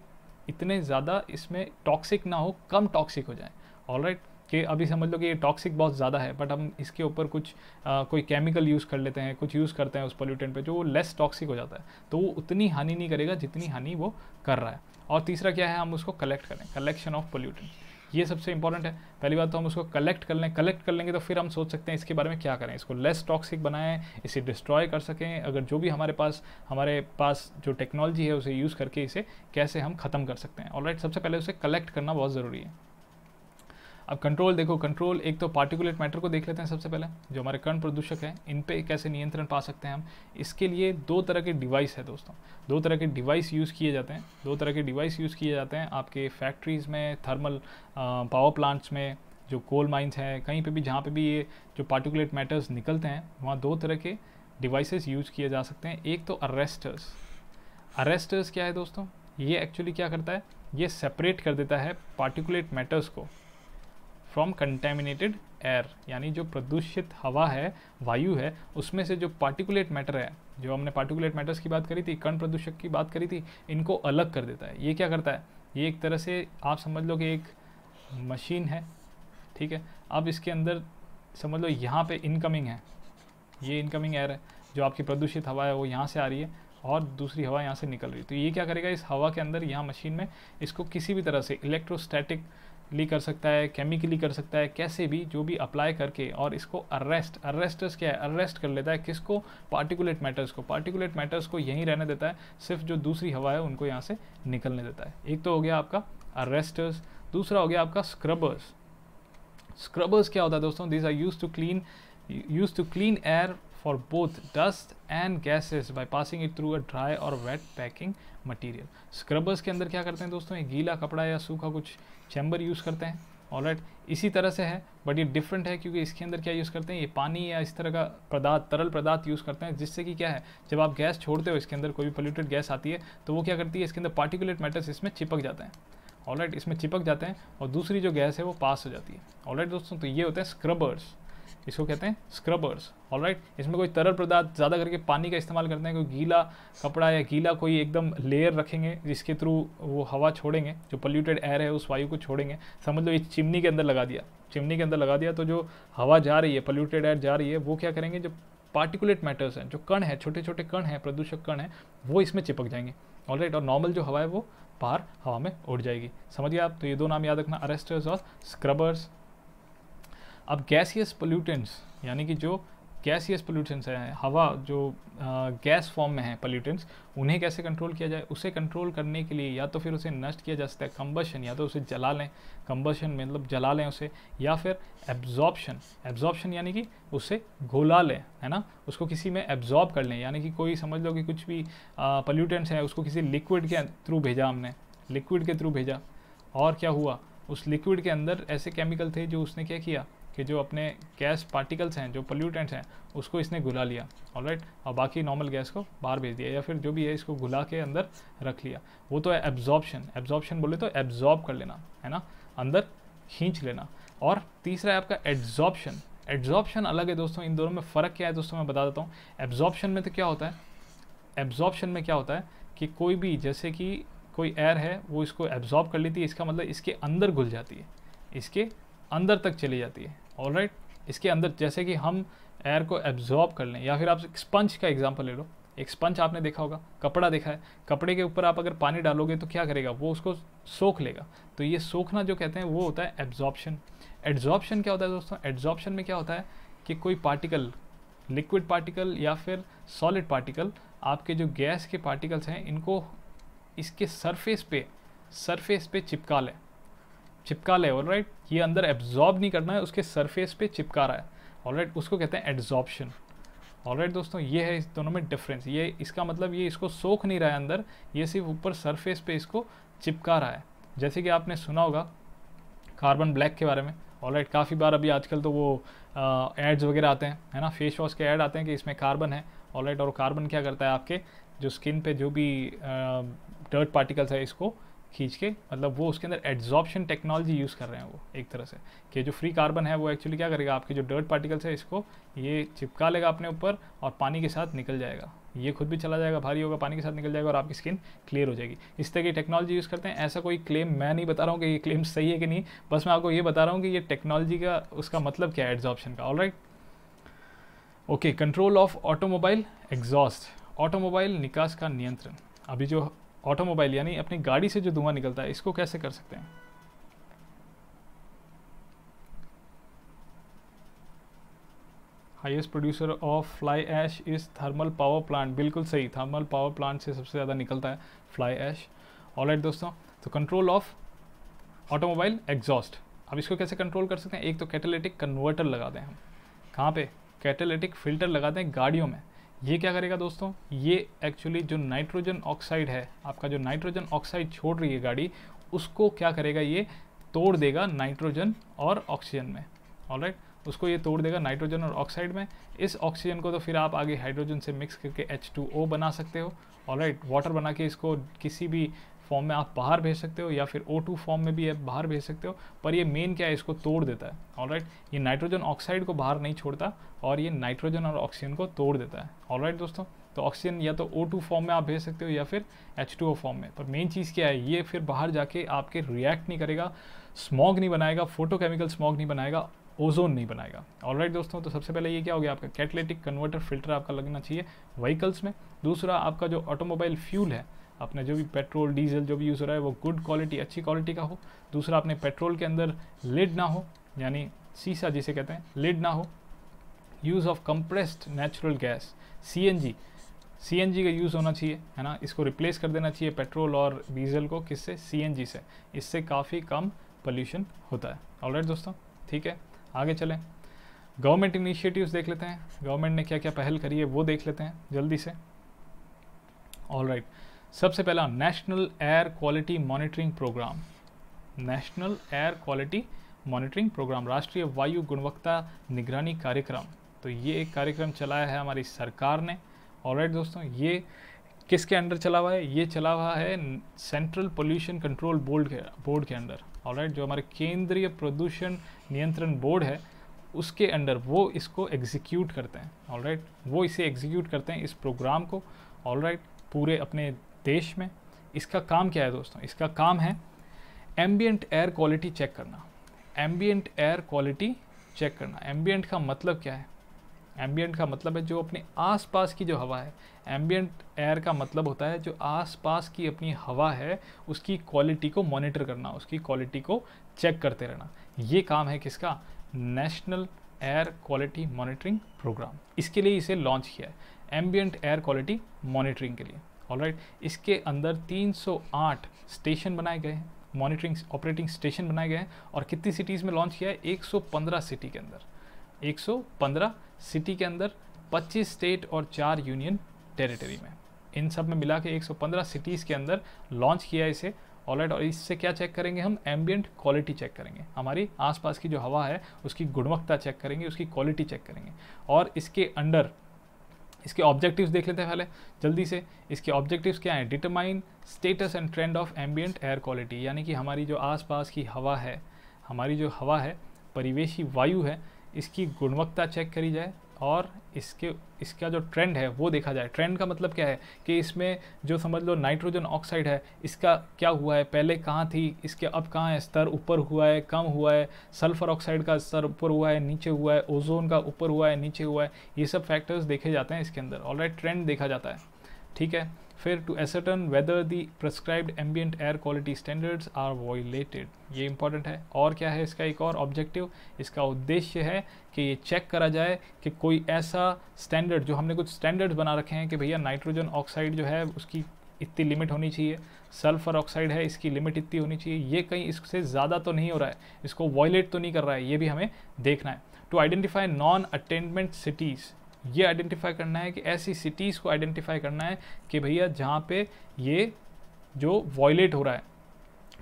इतने ज़्यादा इसमें टॉक्सिक ना हो कम टॉक्सिक हो जाए ऑल राइट कि अभी समझ लो कि ये टॉक्सिक बहुत ज़्यादा है बट हम इसके ऊपर कुछ आ, कोई केमिकल यूज़ कर लेते हैं कुछ यूज़ करते हैं उस पोल्यूटेंट पे जो वो लेस टॉक्सिक हो जाता है तो वो उतनी हानि नहीं करेगा जितनी हानि वो कर रहा है और तीसरा क्या है हम उसको कलेक्ट करें कलेक्शन ऑफ पोल्यूटेंट ये सबसे इंपॉर्टेंट है पहली बात तो हम उसको कलेक्ट कर लें कलेक्ट कर लेंगे तो फिर हम सोच सकते हैं इसके बारे में क्या करें इसको लेस टॉक्सिक बनाएं इसे डिस्ट्रॉय कर सकें अगर जो भी हमारे पास हमारे पास जो टेक्नोलॉजी है उसे यूज़ करके इसे कैसे हम ख़त्म कर सकते हैं ऑलराइट सबसे पहले उसे कलेक्ट करना बहुत ज़रूरी है अब कंट्रोल देखो कंट्रोल एक तो पार्टिकुलेट मैटर को देख लेते हैं सबसे पहले जो हमारे कर्ण प्रदूषक हैं इन पे कैसे नियंत्रण पा सकते हैं हम इसके लिए दो तरह के डिवाइस है दोस्तों दो तरह के डिवाइस यूज़ किए जाते हैं दो तरह के डिवाइस यूज़ किए जाते हैं आपके फैक्ट्रीज़ में थर्मल पावर प्लांट्स में जो कोल माइंस हैं कहीं पर भी जहाँ पर भी ये जो पार्टिकुलेट मैटर्स निकलते हैं वहाँ दो तरह के डिवाइसेस यूज़ किए जा सकते हैं एक तो अरेस्टर्स अरेस्टर्स क्या है दोस्तों ये एक्चुअली क्या करता है ये सेपरेट कर देता है पार्टिकुलेट मैटर्स को फ्रॉम कंटेमिनेटेड एयर यानी जो प्रदूषित हवा है वायु है उसमें से जो पार्टिकुलेट मैटर है जो हमने पार्टिकुलेट मैटर्स की बात करी थी कण प्रदूषक की बात करी थी इनको अलग कर देता है ये क्या करता है ये एक तरह से आप समझ लो कि एक मशीन है ठीक है अब इसके अंदर समझ लो यहाँ पे इनकमिंग है ये इनकमिंग एयर है जो आपकी प्रदूषित हवा है वो यहाँ से आ रही है और दूसरी हवा यहाँ से निकल रही है तो ये क्या करेगा इस हवा के अंदर यहाँ मशीन में इसको किसी भी तरह से ली कर सकता है केमिकली कर सकता है कैसे भी जो भी अप्लाई करके और इसको अरेस्ट अरेस्टर्स क्या है अरेस्ट कर लेता है किसको पार्टिकुलेट मैटर्स को पार्टिकुलेट मैटर्स को यहीं रहने देता है सिर्फ जो दूसरी हवा है उनको यहाँ से निकलने देता है एक तो हो गया आपका अरेस्टर्स दूसरा हो गया आपका स्क्रबर्स स्क्रबर्स क्या होता है दोस्तों this are use to clean use to clean air for both dust and gases by passing it through a dry or wet packing material. Scrubbers के अंदर क्या करते हैं दोस्तों ये गीला कपड़ा या सूखा कुछ चैम्बर यूज़ करते हैं राइट right. इसी तरह से है बट ये डिफरेंट है क्योंकि इसके अंदर क्या यूज़ करते हैं ये पानी या इस तरह का पदार्थ तरल पदार्थ यूज़ करते हैं जिससे कि क्या है जब आप गैस छोड़ते हो इसके अंदर कोई भी पोल्यूटेड गैस आती है तो वो क्या करती है इसके अंदर पार्टिकुलेट मैटर्स इसमें चिपक जाते हैं ऑलराइट right. इसमें चिपक जाते हैं और दूसरी जो गैस है वो पास हो जाती है ऑलराइट right, दोस्तों तो ये होते हैं स्क्रबर्स इसको कहते हैं स्क्रबर्स ऑल राइट इसमें कोई तरल पदार्थ ज़्यादा करके पानी का इस्तेमाल करते हैं कोई गीला कपड़ा या गीला कोई एकदम लेयर रखेंगे जिसके थ्रू वो हवा छोड़ेंगे जो पोल्यूटेड एयर है उस वायु को छोड़ेंगे समझ लो ये चिमनी के अंदर लगा दिया चिमनी के अंदर लगा दिया तो जो हवा जा रही है पोल्यूटेड एयर जा रही है वो क्या करेंगे जो पार्टिकुलेट मैटर्स हैं जो कण है छोटे छोटे कण हैं प्रदूषक कण हैं वो इसमें चिपक जाएंगे ऑल राइट और नॉर्मल जो हवा है वो बाहर हवा में उड़ जाएगी समझिए आप तो ये दो नाम याद रखना अरेस्टर्स और स्क्रबर्स अब गैसियस पोल्यूटेंट्स यानी कि जो गैसियस पोल्यूटेंट्स हैं हवा जो गैस फॉर्म में है पोल्यूटेंट्स उन्हें कैसे कंट्रोल किया जाए उसे कंट्रोल करने के लिए या तो फिर उसे नष्ट किया जा सकता है कम्बशन या तो उसे जला लें कम्बशन मतलब जला लें उसे या फिर एब्जॉर्बशन एब्जॉर्बशन यानी कि उसे घोला लें है ना उसको किसी में एब्जॉर्ब कर लें यानी कि कोई समझ लो कि कुछ भी पोल्यूटेंट्स हैं उसको किसी लिक्विड के थ्रू भेजा हमने लिक्विड के थ्रू भेजा और क्या हुआ उस लिक्विड के अंदर ऐसे केमिकल थे जो उसने क्या किया कि जो अपने गैस पार्टिकल्स हैं जो पोल्यूटेंट्स हैं उसको इसने घुला लिया ऑलराइट और बाकी नॉर्मल गैस को बाहर भेज दिया या फिर जो भी है इसको घुला के अंदर रख लिया वो तो है एब्जॉर्प्शन एब्जॉर्प्शन बोले तो एब्जॉर्ब कर लेना है ना अंदर खींच लेना और तीसरा है आपका एड्जॉर्बशन एड्जॉर्बशन अलग है दोस्तों इन दोनों में फ़र्क क्या है दोस्तों मैं बता देता हूँ एब्जॉर्बशन में तो क्या होता है एब्जॉर्बशन में क्या होता है कि कोई भी जैसे कि कोई एयर है वो इसको एब्जॉर्ब कर लेती है इसका मतलब इसके अंदर घुल जाती है इसके अंदर तक चली जाती है ऑल राइट इसके अंदर जैसे कि हम एयर को एब्जॉर्ब कर लें या फिर आप स्पंज का एग्जाम्पल ले लो एक स्पंज आपने देखा होगा कपड़ा देखा है कपड़े के ऊपर आप अगर पानी डालोगे तो क्या करेगा वो उसको सोख लेगा तो ये सोखना जो कहते हैं वो होता है एब्जॉर्प्शन एड्जॉर्बशन क्या होता है दोस्तों एड्जॉर्बशन में क्या होता है कि कोई पार्टिकल लिक्विड पार्टिकल या फिर सॉलिड पार्टिकल आपके जो गैस के पार्टिकल्स हैं इनको इसके सरफेस पे सरफेस पे चिपका लें चिपका ले ऑल राइट ये अंदर एब्जॉर्ब नहीं करना है उसके सरफेस पे चिपका रहा है ऑल राइट उसको कहते हैं एड्जॉर्बशन ऑल राइट दोस्तों ये है इस दोनों में डिफरेंस ये इसका मतलब ये इसको सोख नहीं रहा है अंदर ये सिर्फ ऊपर सरफेस पे इसको चिपका रहा है जैसे कि आपने सुना होगा कार्बन ब्लैक के बारे में ऑल राइट काफ़ी बार अभी आजकल तो वो एड्स वगैरह आते हैं है ना फेस वॉश के ऐड आते हैं कि इसमें कार्बन है ऑल राइट और कार्बन क्या करता है आपके जो स्किन पे जो भी डर्ट पार्टिकल्स है इसको खींच के मतलब वो उसके अंदर एड्जॉर्प्शन टेक्नोलॉजी यूज़ कर रहे हैं वो एक तरह से कि जो फ्री कार्बन है वो एक्चुअली क्या करेगा आपके जो डर्ट पार्टिकल्स है इसको ये चिपका लेगा अपने ऊपर और पानी के साथ निकल जाएगा ये खुद भी चला जाएगा भारी होगा पानी के साथ निकल जाएगा और आपकी स्किन क्लियर हो जाएगी इस तरह की टेक्नोलॉजी यूज़ करते हैं ऐसा कोई क्लेम मैं नहीं बता रहा हूँ कि ये क्लेम सही है कि नहीं बस मैं आपको ये बता रहा हूँ कि ये टेक्नोलॉजी का उसका मतलब क्या है एड्जॉर्बशन का all right okay control of automobile exhaust automobile निकास का नियंत्रण अभी जो ऑटोमोबाइल यानी अपनी गाड़ी से जो धुआं निकलता है इसको कैसे कर सकते हैं highest producer of fly ash is thermal power plant बिल्कुल सही थर्मल पावर प्लांट से सबसे ज़्यादा निकलता है फ्लाई ऐश राइट दोस्तों तो कंट्रोल ऑफ ऑटोमोबाइल एग्जॉस्ट अब इसको कैसे कंट्रोल कर सकते हैं एक तो कैटेलेटिक कन्वर्टर लगा दें हम कहाँ पे कैटेलिटिक फिल्टर लगा दें गाड़ियों में ये क्या करेगा दोस्तों ये एक्चुअली जो नाइट्रोजन ऑक्साइड है आपका जो नाइट्रोजन ऑक्साइड छोड़ रही है गाड़ी उसको क्या करेगा ये तोड़ देगा नाइट्रोजन और ऑक्सीजन में ऑलराइट right? उसको ये तोड़ देगा नाइट्रोजन और ऑक्साइड में इस ऑक्सीजन को तो फिर आप आगे हाइड्रोजन से मिक्स करके H2O बना सकते हो ऑलराइट right? वाटर बना के इसको किसी भी फॉर्म में आप बाहर भेज सकते हो या फिर O2 फॉर्म में भी आप बाहर भेज सकते हो पर ये मेन क्या है इसको तोड़ देता है ऑल right? ये नाइट्रोजन ऑक्साइड को बाहर नहीं छोड़ता और ये नाइट्रोजन और ऑक्सीजन को तोड़ देता है ऑल right, दोस्तों तो ऑक्सीजन या तो O2 फॉर्म में आप भेज सकते हो या फिर H2O फॉर्म में पर मेन चीज़ क्या है ये फिर बाहर जाके आपके रिएक्ट नहीं करेगा स्मॉग नहीं बनाएगा फोटोकेमिकल स्मॉग नहीं बनाएगा ओजोन नहीं बनाएगा ऑल राइट दोस्तों तो सबसे पहले ये क्या हो गया आपका कैटलेटिक कन्वर्टर फिल्टर आपका लगना चाहिए व्हीकल्स में दूसरा आपका जो ऑटोमोबाइल फ्यूल है आपने जो भी पेट्रोल डीजल जो भी यूज़ हो रहा है वो गुड क्वालिटी अच्छी क्वालिटी का हो दूसरा अपने पेट्रोल के अंदर लिड ना हो यानी सीसा जिसे कहते हैं लिड ना हो use of compressed natural gas C N G C N G का यूज़ होना चाहिए है ना इसको रिप्लेस कर देना चाहिए पेट्रोल और डीजल को किससे सी एन जी से इससे काफ़ी कम पोल्यूशन होता है ऑल right, दोस्तों ठीक है आगे चलें गवर्नमेंट इनिशिएटिव्स देख लेते हैं गवर्नमेंट ने क्या क्या पहल करी है वो देख लेते हैं जल्दी से ऑल right. सबसे पहला national air quality monitoring programme national air quality monitoring programme राष्ट्रीय वायु गुणवत्ता निगरानी कार्यक्रम तो ये एक कार्यक्रम चलाया है हमारी सरकार ने और right, दोस्तों ये किसके अंडर चला हुआ है ये चला हुआ है सेंट्रल पोल्यूशन कंट्रोल बोर्ड के बोर्ड के अंडर और right, जो हमारे केंद्रीय प्रदूषण नियंत्रण बोर्ड है उसके अंडर वो इसको एग्जीक्यूट करते हैं ऑल right? वो इसे एग्जीक्यूट करते हैं इस प्रोग्राम को ऑल right? पूरे अपने देश में इसका काम क्या है दोस्तों इसका काम है एम्बियंट एयर क्वालिटी चेक करना एम्बियंट एयर क्वालिटी चेक करना एम्बियंट का मतलब क्या है एम्बियंट का मतलब है जो अपने आसपास की जो हवा है एम्बियंट एयर का मतलब होता है जो आसपास की अपनी हवा है उसकी क्वालिटी को मॉनिटर करना उसकी क्वालिटी को चेक करते रहना ये काम है किसका national air quality monitoring programme इसके लिए इसे लॉन्च किया है एम्बियंट एयर क्वालिटी मॉनिटरिंग के लिए ऑलराइट इसके अंदर 308 स्टेशन बनाए गए हैं मॉनिटरिंग ऑपरेटिंग स्टेशन बनाए गए हैं और कितनी सिटीज़ में लॉन्च किया है 115 सिटी के अंदर 115 सिटी के अंदर 25 स्टेट और चार यूनियन टेरिटरी में इन सब में मिला के एक सिटीज़ के अंदर लॉन्च किया इसे ऑलराइट और इससे क्या चेक करेंगे हम एम्बियंट क्वालिटी चेक करेंगे हमारी आसपास की जो हवा है उसकी गुणवत्ता चेक करेंगे उसकी क्वालिटी चेक करेंगे और इसके अंडर इसके ऑब्जेक्टिव्स देख लेते हैं पहले जल्दी से इसके ऑब्जेक्टिव्स क्या हैं determine status and trend of ambient air quality यानी कि हमारी जो आसपास की हवा है हमारी जो हवा है परिवेशी वायु है इसकी गुणवत्ता चेक करी जाए और इसके इसका जो ट्रेंड है वो देखा जाए ट्रेंड का मतलब क्या है कि इसमें जो समझ लो नाइट्रोजन ऑक्साइड है इसका क्या हुआ है पहले कहाँ थी इसके अब कहाँ है स्तर ऊपर हुआ है कम हुआ है सल्फर ऑक्साइड का स्तर ऊपर हुआ है नीचे हुआ है ओजोन का ऊपर हुआ है नीचे हुआ है ये सब फैक्टर्स देखे जाते हैं इसके अंदर ऑल ट्रेंड देखा जाता है ठीक है फिर to ascertain whether the prescribed ambient air quality standards are violated ये इंपॉर्टेंट है और क्या है इसका एक और ऑब्जेक्टिव इसका उद्देश्य है कि ये चेक करा जाए कि कोई ऐसा स्टैंडर्ड जो हमने कुछ स्टैंडर्ड्स बना रखे हैं कि भैया नाइट्रोजन ऑक्साइड जो है उसकी इतनी लिमिट होनी चाहिए सल्फर ऑक्साइड है इसकी लिमिट इतनी होनी चाहिए ये कहीं इससे ज़्यादा तो नहीं हो रहा है इसको वॉयलेट तो नहीं कर रहा है ये भी हमें देखना है to identify non attainment cities ये आइडेंटिफाई करना है कि ऐसी सिटीज़ को आइडेंटिफाई करना है कि भैया जहाँ पे ये जो वॉयलेट हो रहा है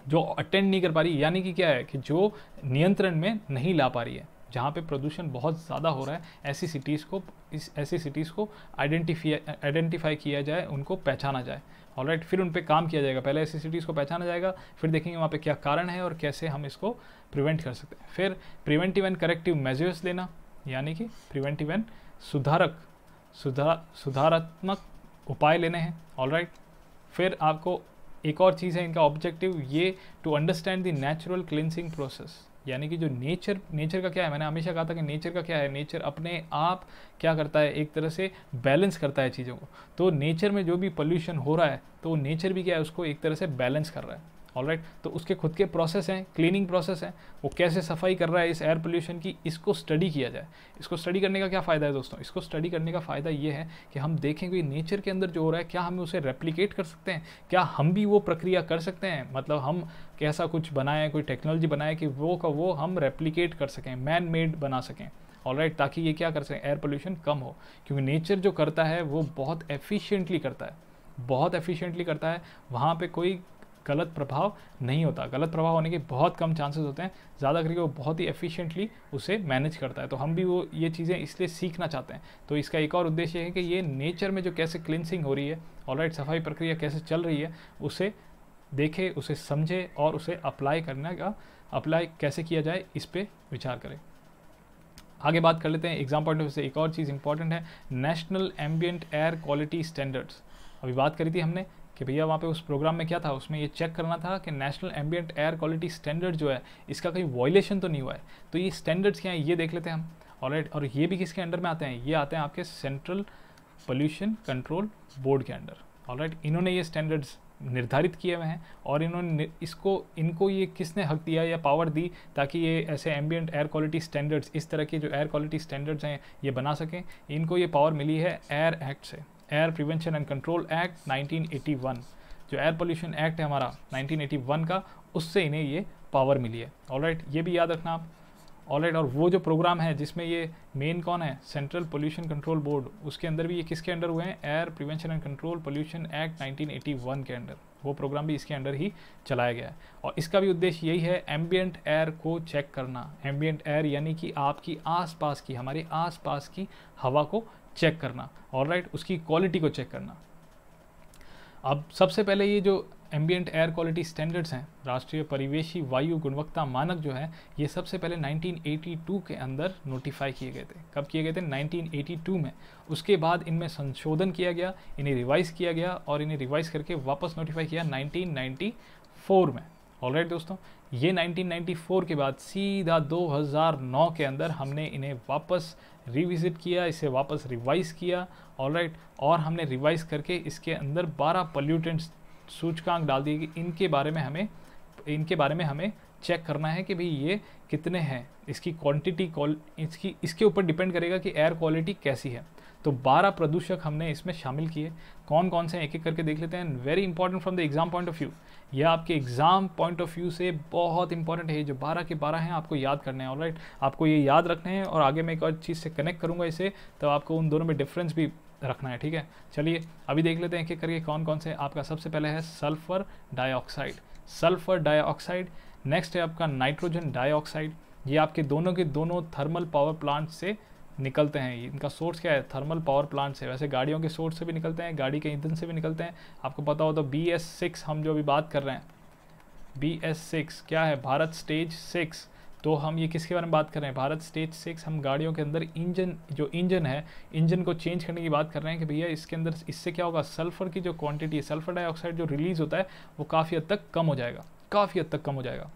जो अटेंड नहीं कर पा रही यानी कि क्या है कि जो नियंत्रण में नहीं ला पा रही है जहाँ पे प्रदूषण बहुत ज़्यादा हो रहा है ऐसी सिटीज़ को इस ऐसी सिटीज़ को आइडेंटिफाई आइडेंटिफाई किया जाए उनको पहचाना जाए ऑल right, फिर उन पर काम किया जाएगा पहले ऐसी सिटीज़ को पहचाना जाएगा फिर देखेंगे वहाँ पे क्या कारण है और कैसे हम इसको प्रिवेंट कर सकते हैं फिर प्रिवेंटिव एंड करेक्टिव मेजर्स लेना यानी कि प्रिवेंटिव एंड सुधारक सुधा सुधारात्मक उपाय लेने हैं ऑल राइट फिर आपको एक और चीज़ है इनका ऑब्जेक्टिव ये to understand the natural cleansing process यानी कि जो नेचर नेचर का क्या है मैंने हमेशा कहा था कि नेचर का क्या है नेचर अपने आप क्या करता है एक तरह से बैलेंस करता है चीज़ों को तो नेचर में जो भी पोल्यूशन हो रहा है तो नेचर भी क्या है उसको एक तरह से बैलेंस कर रहा है ऑल right, तो उसके खुद के प्रोसेस हैं क्लीनिंग प्रोसेस हैं वो कैसे सफाई कर रहा है इस एयर पोल्यूशन की इसको स्टडी किया जाए इसको स्टडी करने का क्या फ़ायदा है दोस्तों इसको स्टडी करने का फ़ायदा ये है कि हम देखें कि नेचर के अंदर जो हो रहा है क्या हम उसे रेप्लीकेट कर सकते हैं क्या हम भी वो प्रक्रिया कर सकते हैं मतलब हम कैसा कुछ बनाएं कोई टेक्नोलॉजी बनाएं कि वो का वो हम रेप्लीकेट कर सकें मैन मेड बना सकें ऑल राइट ताकि ये क्या कर सकें एयर पोल्यूशन कम हो क्योंकि नेचर जो करता है वो बहुत एफिशियंटली करता है बहुत एफिशिएंटली करता है वहाँ पे कोई गलत प्रभाव नहीं होता गलत प्रभाव होने के बहुत कम चांसेस होते हैं ज़्यादा करके वो बहुत ही एफिशिएंटली उसे मैनेज करता है तो हम भी वो ये चीज़ें इसलिए सीखना चाहते हैं तो इसका एक और उद्देश्य है कि ये नेचर में जो कैसे क्लिनसिंग हो रही है ऑल right, सफाई प्रक्रिया कैसे चल रही है उसे देखे उसे समझे और उसे अप्लाई करने का अप्लाई कैसे किया जाए इस पर विचार करें आगे बात कर लेते हैं एग्जाम पॉइंट ऑफ से एक और चीज़ इंपॉर्टेंट है national ambient air quality standards अभी बात करी थी हमने कि भैया वहाँ पे उस प्रोग्राम में क्या था उसमें ये चेक करना था कि national ambient air quality standard जो है इसका कहीं वॉयलेशन तो नहीं हुआ है तो ये स्टैंडर्ड्स क्या हैं ये देख लेते हैं हम ऑलराइट और ये भी किसके अंडर में आते हैं ये आते हैं आपके सेंट्रल पोल्यूशन कंट्रोल बोर्ड के अंडर ऑलराइट इन्होंने ये स्टैंडर्ड्स निर्धारित किए हुए हैं और इन्होंने इसको इनको ये किसने हक दिया या पावर दी ताकि ये ऐसे एम्बियंट एयर क्वालिटी स्टैंडर्ड्स इस तरह के जो एयर क्वालिटी स्टैंडर्ड्स हैं ये बना सकें इनको ये पावर मिली है एयर एक्ट से air prevention and control act 1981 जो एयर पोल्यूशन एक्ट है हमारा 1981 का उससे इन्हें ये पावर मिली है ऑलराइट right, ये भी याद रखना आप ऑलराइट right, और वो जो प्रोग्राम है जिसमें ये मेन कौन है सेंट्रल पोल्यूशन कंट्रोल बोर्ड उसके अंदर भी ये किसके अंडर हुए हैं air prevention and control pollution act 1981 के अंडर वो प्रोग्राम भी इसके अंडर ही चलाया गया है और इसका भी उद्देश्य यही है एम्बियंट एयर को चेक करना एम्बियंट एयर यानी कि आपकी आसपास की हमारे आसपास की हवा को चेक करना और राइट उसकी क्वालिटी को चेक करना अब सबसे पहले ये जो एम्बियंट एयर क्वालिटी स्टैंडर्ड्स हैं राष्ट्रीय परिवेशी वायु गुणवत्ता मानक जो है ये सबसे पहले 1982 के अंदर नोटिफाई किए गए थे कब किए गए थे 1982 में उसके बाद इनमें संशोधन किया गया इन्हें रिवाइज किया गया और इन्हें रिवाइज करके वापस नोटिफाई किया 1994 में ऑल right, दोस्तों ये 1994 के बाद सीधा 2009 के अंदर हमने इन्हें वापस रिविज़िट किया इसे वापस रिवाइज़ किया ऑल right, और हमने रिवाइज़ करके इसके अंदर 12 पल्यूटेंट्स सूचकांक डाल दिए कि इनके बारे में हमें इनके बारे में हमें चेक करना है कि भाई ये कितने हैं इसकी क्वांटिटी इसकी इसके ऊपर डिपेंड करेगा कि एयर क्वालिटी कैसी है तो 12 प्रदूषक हमने इसमें शामिल किए कौन कौन से एक एक करके देख लेते हैं very important from the exam point of view यह आपके एग्जाम पॉइंट ऑफ व्यू से बहुत इंपॉर्टेंट है जो 12 के 12 हैं आपको याद करने हैं ऑलराइट आपको ये याद रखने हैं और आगे मैं एक और चीज़ से कनेक्ट करूँगा इसे तो आपको उन दोनों में डिफरेंस भी रखना है ठीक है चलिए अभी देख लेते हैं एक एक करके कौन कौन से आपका सबसे पहले है sulphur dioxide sulphur dioxide next है आपका नाइट्रोजन डाइऑक्साइड ये आपके दोनों के दोनों थर्मल पावर प्लांट से निकलते हैं इनका सोर्स क्या है थर्मल पावर प्लांट से वैसे गाड़ियों के सोर्स से भी निकलते हैं गाड़ी के ईंधन से भी निकलते हैं आपको पता हो तो बी एस सिक्स हम जो अभी बात कर रहे हैं बी एस सिक्स क्या है भारत स्टेज सिक्स तो हम ये किसके बारे में बात कर रहे हैं भारत स्टेज सिक्स हम गाड़ियों के अंदर इंजन जो इंजन है इंजन को चेंज करने की बात कर रहे हैं कि भैया इसके अंदर इससे क्या होगा सल्फ़र की जो क्वांटिटी है सल्फ़र डाइऑक्साइड जो रिलीज़ होता है वो काफ़ी हद तक कम हो जाएगा काफ़ी हद तक कम हो जाएगा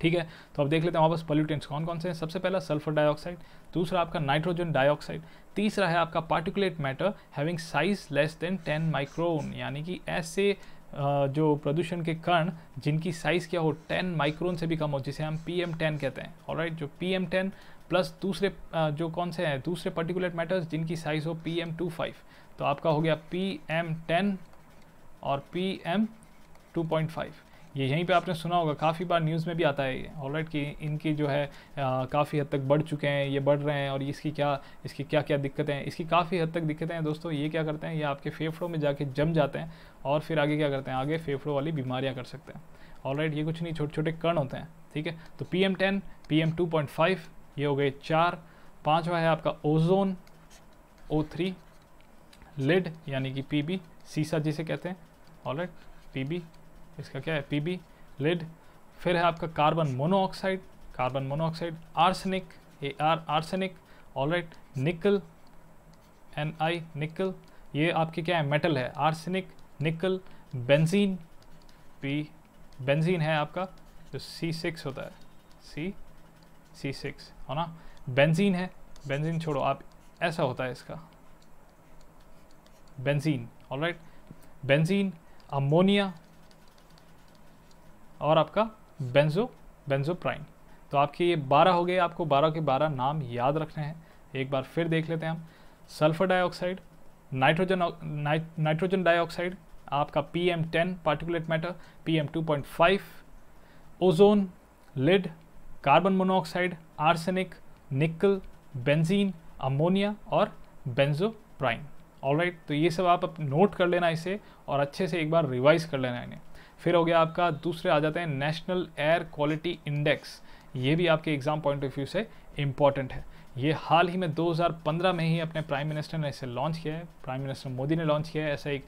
ठीक है तो अब देख लेते हैं वापस पॉल्यूटेंट्स कौन कौन से हैं सबसे पहला सल्फर डाइऑक्साइड दूसरा आपका नाइट्रोजन डाइऑक्साइड तीसरा है आपका particulate matter having size less than ten micron यानी कि ऐसे जो प्रदूषण के कण जिनकी साइज़ क्या हो 10 माइक्रोन से भी कम हो जिसे हम पी एम टेन कहते हैं और राइट जो पी एम टेन प्लस दूसरे जो कौन से हैं दूसरे पर्टिकुलर मैटर्स जिनकी साइज़ हो पी एम टू फाइव तो आपका हो गया पी एम टेन और P M two point five ये यहीं पे आपने सुना होगा काफ़ी बार न्यूज़ में भी आता है ऑलराइट कि इनकी जो है काफ़ी हद तक बढ़ चुके हैं ये बढ़ रहे हैं और इसकी क्या इसकी क्या क्या दिक्कतें हैं इसकी काफ़ी हद तक दिक्कतें हैं दोस्तों ये क्या करते हैं ये आपके फेफड़ों में जाके जम जाते हैं और फिर आगे क्या करते हैं आगे फेफड़ों वाली बीमारियाँ कर सकते हैं ऑलराइट ये कुछ नहीं छोटे छोटे कर्ण होते हैं ठीक है तो P M ten P M two point five ये हो गए चार पाँचवा है आपका ओजोन ओ थ्री लेड यानी कि पी बी सीसा जिसे कहते हैं ऑलराइट पी बी इसका क्या है पी लिड फिर है आपका carbon monoxide carbon monoxide arsenic A R arsenic all right nickel N I nickel ये आपके क्या है मेटल है arsenic nickel benzene P benzene है आपका जो सी सिक्स होता है सी सी सिक्स है ना बेंजीन है बेंजीन छोड़ो आप ऐसा होता है इसका benzene all right benzene ammonia और आपका बेंजो बेंजोप्राइन तो आपके ये बारह हो गए आपको बारह के बारह नाम याद रखने हैं एक बार फिर देख लेते हैं हम sulphur dioxide nitrogen nitrogen dioxide आपका P M ten particulate matter P M two point five ozone lead carbon monoxide arsenic nickel benzene ammonia और प्राइम ऑलराइट तो ये सब आप नोट कर लेना इसे और अच्छे से एक बार रिवाइज कर लेना इन्हें फिर हो गया आपका दूसरे आ जाते हैं नेशनल एयर क्वालिटी इंडेक्स ये भी आपके एग्ज़ाम पॉइंट ऑफ व्यू से इम्पॉर्टेंट है ये हाल ही में 2015 में ही अपने प्राइम मिनिस्टर ने इसे लॉन्च किया है प्राइम मिनिस्टर मोदी ने लॉन्च किया है ऐसा एक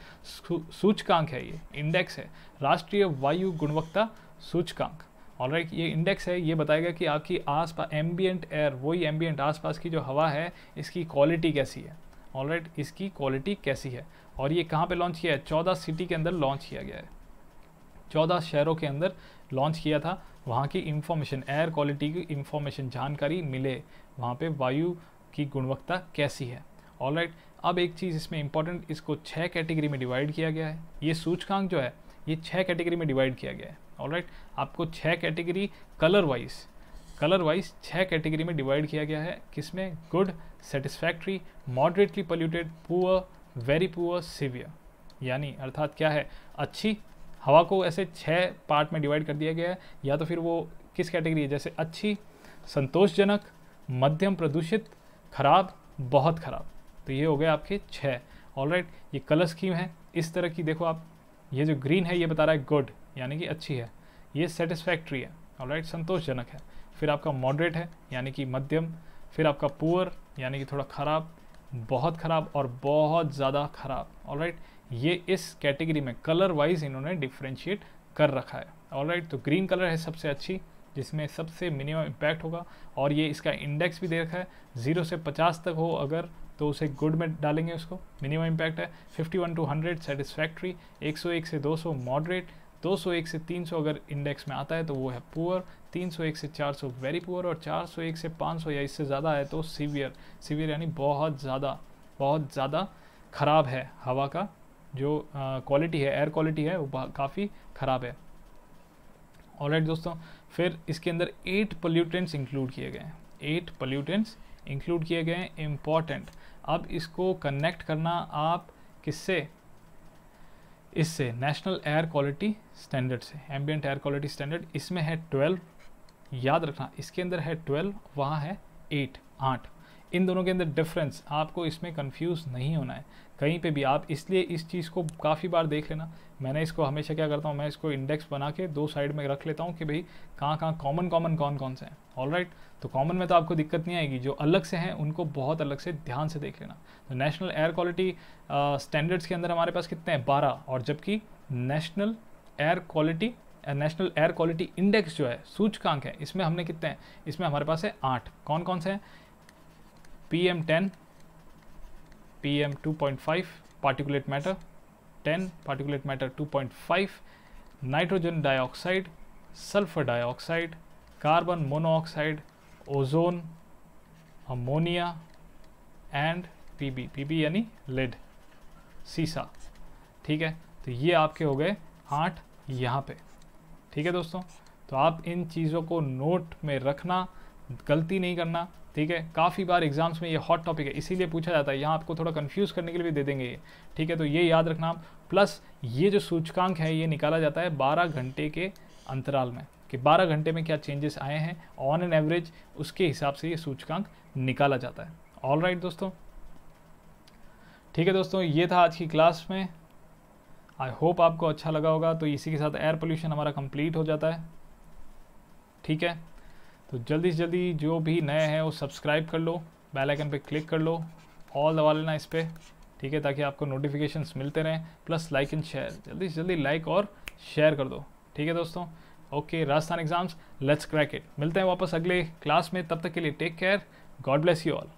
सूचकांक है ये इंडेक्स है राष्ट्रीय वायु गुणवत्ता सूचकांक ऑल राइट ये इंडेक्स है ये बताएगा कि आपकी आस पास एम्बियंट एयर वही एम्बियंट आसपास की जो हवा है इसकी क्वालिटी कैसी है ऑलराइट इसकी क्वालिटी कैसी है और ये कहाँ पे लॉन्च किया है चौदह सिटी के अंदर लॉन्च किया गया है चौदह शहरों के अंदर लॉन्च किया था वहाँ की इंफॉर्मेशन एयर क्वालिटी की इंफॉर्मेशन जानकारी मिले वहाँ पे वायु की गुणवत्ता कैसी है ऑल राइट अब एक चीज़ इसमें इंपॉर्टेंट इसको छः कैटेगरी में डिवाइड किया गया है ये सूचकांक जो है ये छः कैटेगरी में डिवाइड किया गया है ऑल राइट आपको छः category colour wise colour wise छः कैटेगरी में डिवाइड किया गया है किसमें good satisfactory moderately polluted poor very poor severe यानी अर्थात क्या है अच्छी हवा को ऐसे छः पार्ट में डिवाइड कर दिया गया है या तो फिर वो किस कैटेगरी है जैसे अच्छी संतोषजनक मध्यम प्रदूषित खराब बहुत खराब तो ये हो गए आपके छः ऑल राइट ये कलर स्कीम है इस तरह की देखो आप ये जो ग्रीन है ये बता रहा है गुड यानी कि अच्छी है ये सेटिस्फैक्ट्री है ऑल राइट संतोषजनक है फिर आपका मॉडरेट है यानी कि मध्यम फिर आपका पुअर यानी कि थोड़ा ख़राब बहुत ख़राब और बहुत ज़्यादा ख़राब ऑल राइट ये इस कैटेगरी में कलर वाइज इन्होंने डिफ्रेंशिएट कर रखा है ऑलराइट right, तो ग्रीन कलर है सबसे अच्छी जिसमें सबसे मिनिमम इम्पैक्ट होगा और ये इसका इंडेक्स भी दे रखा है ज़ीरो से पचास तक हो अगर तो उसे गुड में डालेंगे उसको मिनिमम इम्पैक्ट है 51 टू हंड्रेड सेटिस्फैक्ट्री एक से 200 मॉडरेट एक से 300 अगर इंडेक्स में आता है तो वो है पुअर 301 से 400 वेरी पुअर और 401 से 500 या इससे ज़्यादा है तो सीवियर सीवियर यानी बहुत ज़्यादा बहुत ज़्यादा ख़राब है हवा का जो क्वालिटी है एयर क्वालिटी है वो काफ़ी ख़राब है ऑल right, दोस्तों फिर इसके अंदर एट पोल्यूटेंट्स इंक्लूड किए गए हैं एट पोल्यूटेंट्स इंक्लूड किए गए हैं इम्पॉर्टेंट अब इसको कनेक्ट करना आप किससे इससे नेशनल एयर क्वालिटी स्टैंडर्ड से एम्बियंट एयर क्वालिटी स्टैंडर्ड इसमें है ट्वेल्व याद रखना इसके अंदर है ट्वेल्व वहाँ है एट आठ इन दोनों के अंदर डिफरेंस आपको इसमें कंफ्यूज नहीं होना है कहीं पे भी आप इसलिए इस चीज़ को काफ़ी बार देख लेना मैंने इसको हमेशा क्या करता हूँ मैं इसको इंडेक्स बना के दो साइड में रख लेता हूँ कि भाई कहाँ कहाँ कॉमन कॉमन कौन कौन से हैं ऑल राइट तो कॉमन में तो आपको दिक्कत नहीं आएगी जो अलग से हैं उनको बहुत अलग से ध्यान से देख लेना तो नेशनल एयर क्वालिटी स्टैंडर्ड्स के अंदर हमारे पास कितने हैं बारह और जबकि national air quality national air quality index जो है सूचकांक है इसमें हमने कितने हैं इसमें हमारे पास है आठ कौन कौन से हैं P M ten PM 2.5 particulate matter 10 particulate matter 2.5 nitrogen dioxide sulfur dioxide carbon monoxide ozone ammonia and PB. PB यानी lead, सीसा ठीक है तो ये आपके हो गए आठ यहाँ पे ठीक है दोस्तों तो आप इन चीज़ों को नोट में रखना गलती नहीं करना ठीक है काफ़ी बार एग्जाम्स में ये हॉट टॉपिक है इसीलिए पूछा जाता है यहाँ आपको थोड़ा कन्फ्यूज करने के लिए भी दे देंगे ये ठीक है तो ये याद रखना आप प्लस ये जो सूचकांक है ये निकाला जाता है बारह घंटे के अंतराल में कि 12 घंटे में क्या चेंजेस आए हैं ऑन एन एवरेज उसके हिसाब से ये सूचकांक निकाला जाता है ऑल राइट right, दोस्तों ठीक है दोस्तों ये था आज की क्लास में आई होप आपको अच्छा लगा होगा तो इसी के साथ एयर पोल्यूशन हमारा कंप्लीट हो जाता है ठीक है तो जल्दी से जल्दी जो भी नए हैं वो सब्सक्राइब कर लो बेल आइकन पे क्लिक कर लो ऑल दबा लेना इस पर ठीक है ताकि आपको नोटिफिकेशन मिलते रहें प्लस लाइक एंड शेयर जल्दी से जल्दी लाइक और शेयर कर दो ठीक है दोस्तों okay Rajasthan exams let's crack it मिलते हैं वापस अगले क्लास में तब तक के लिए take care God bless you all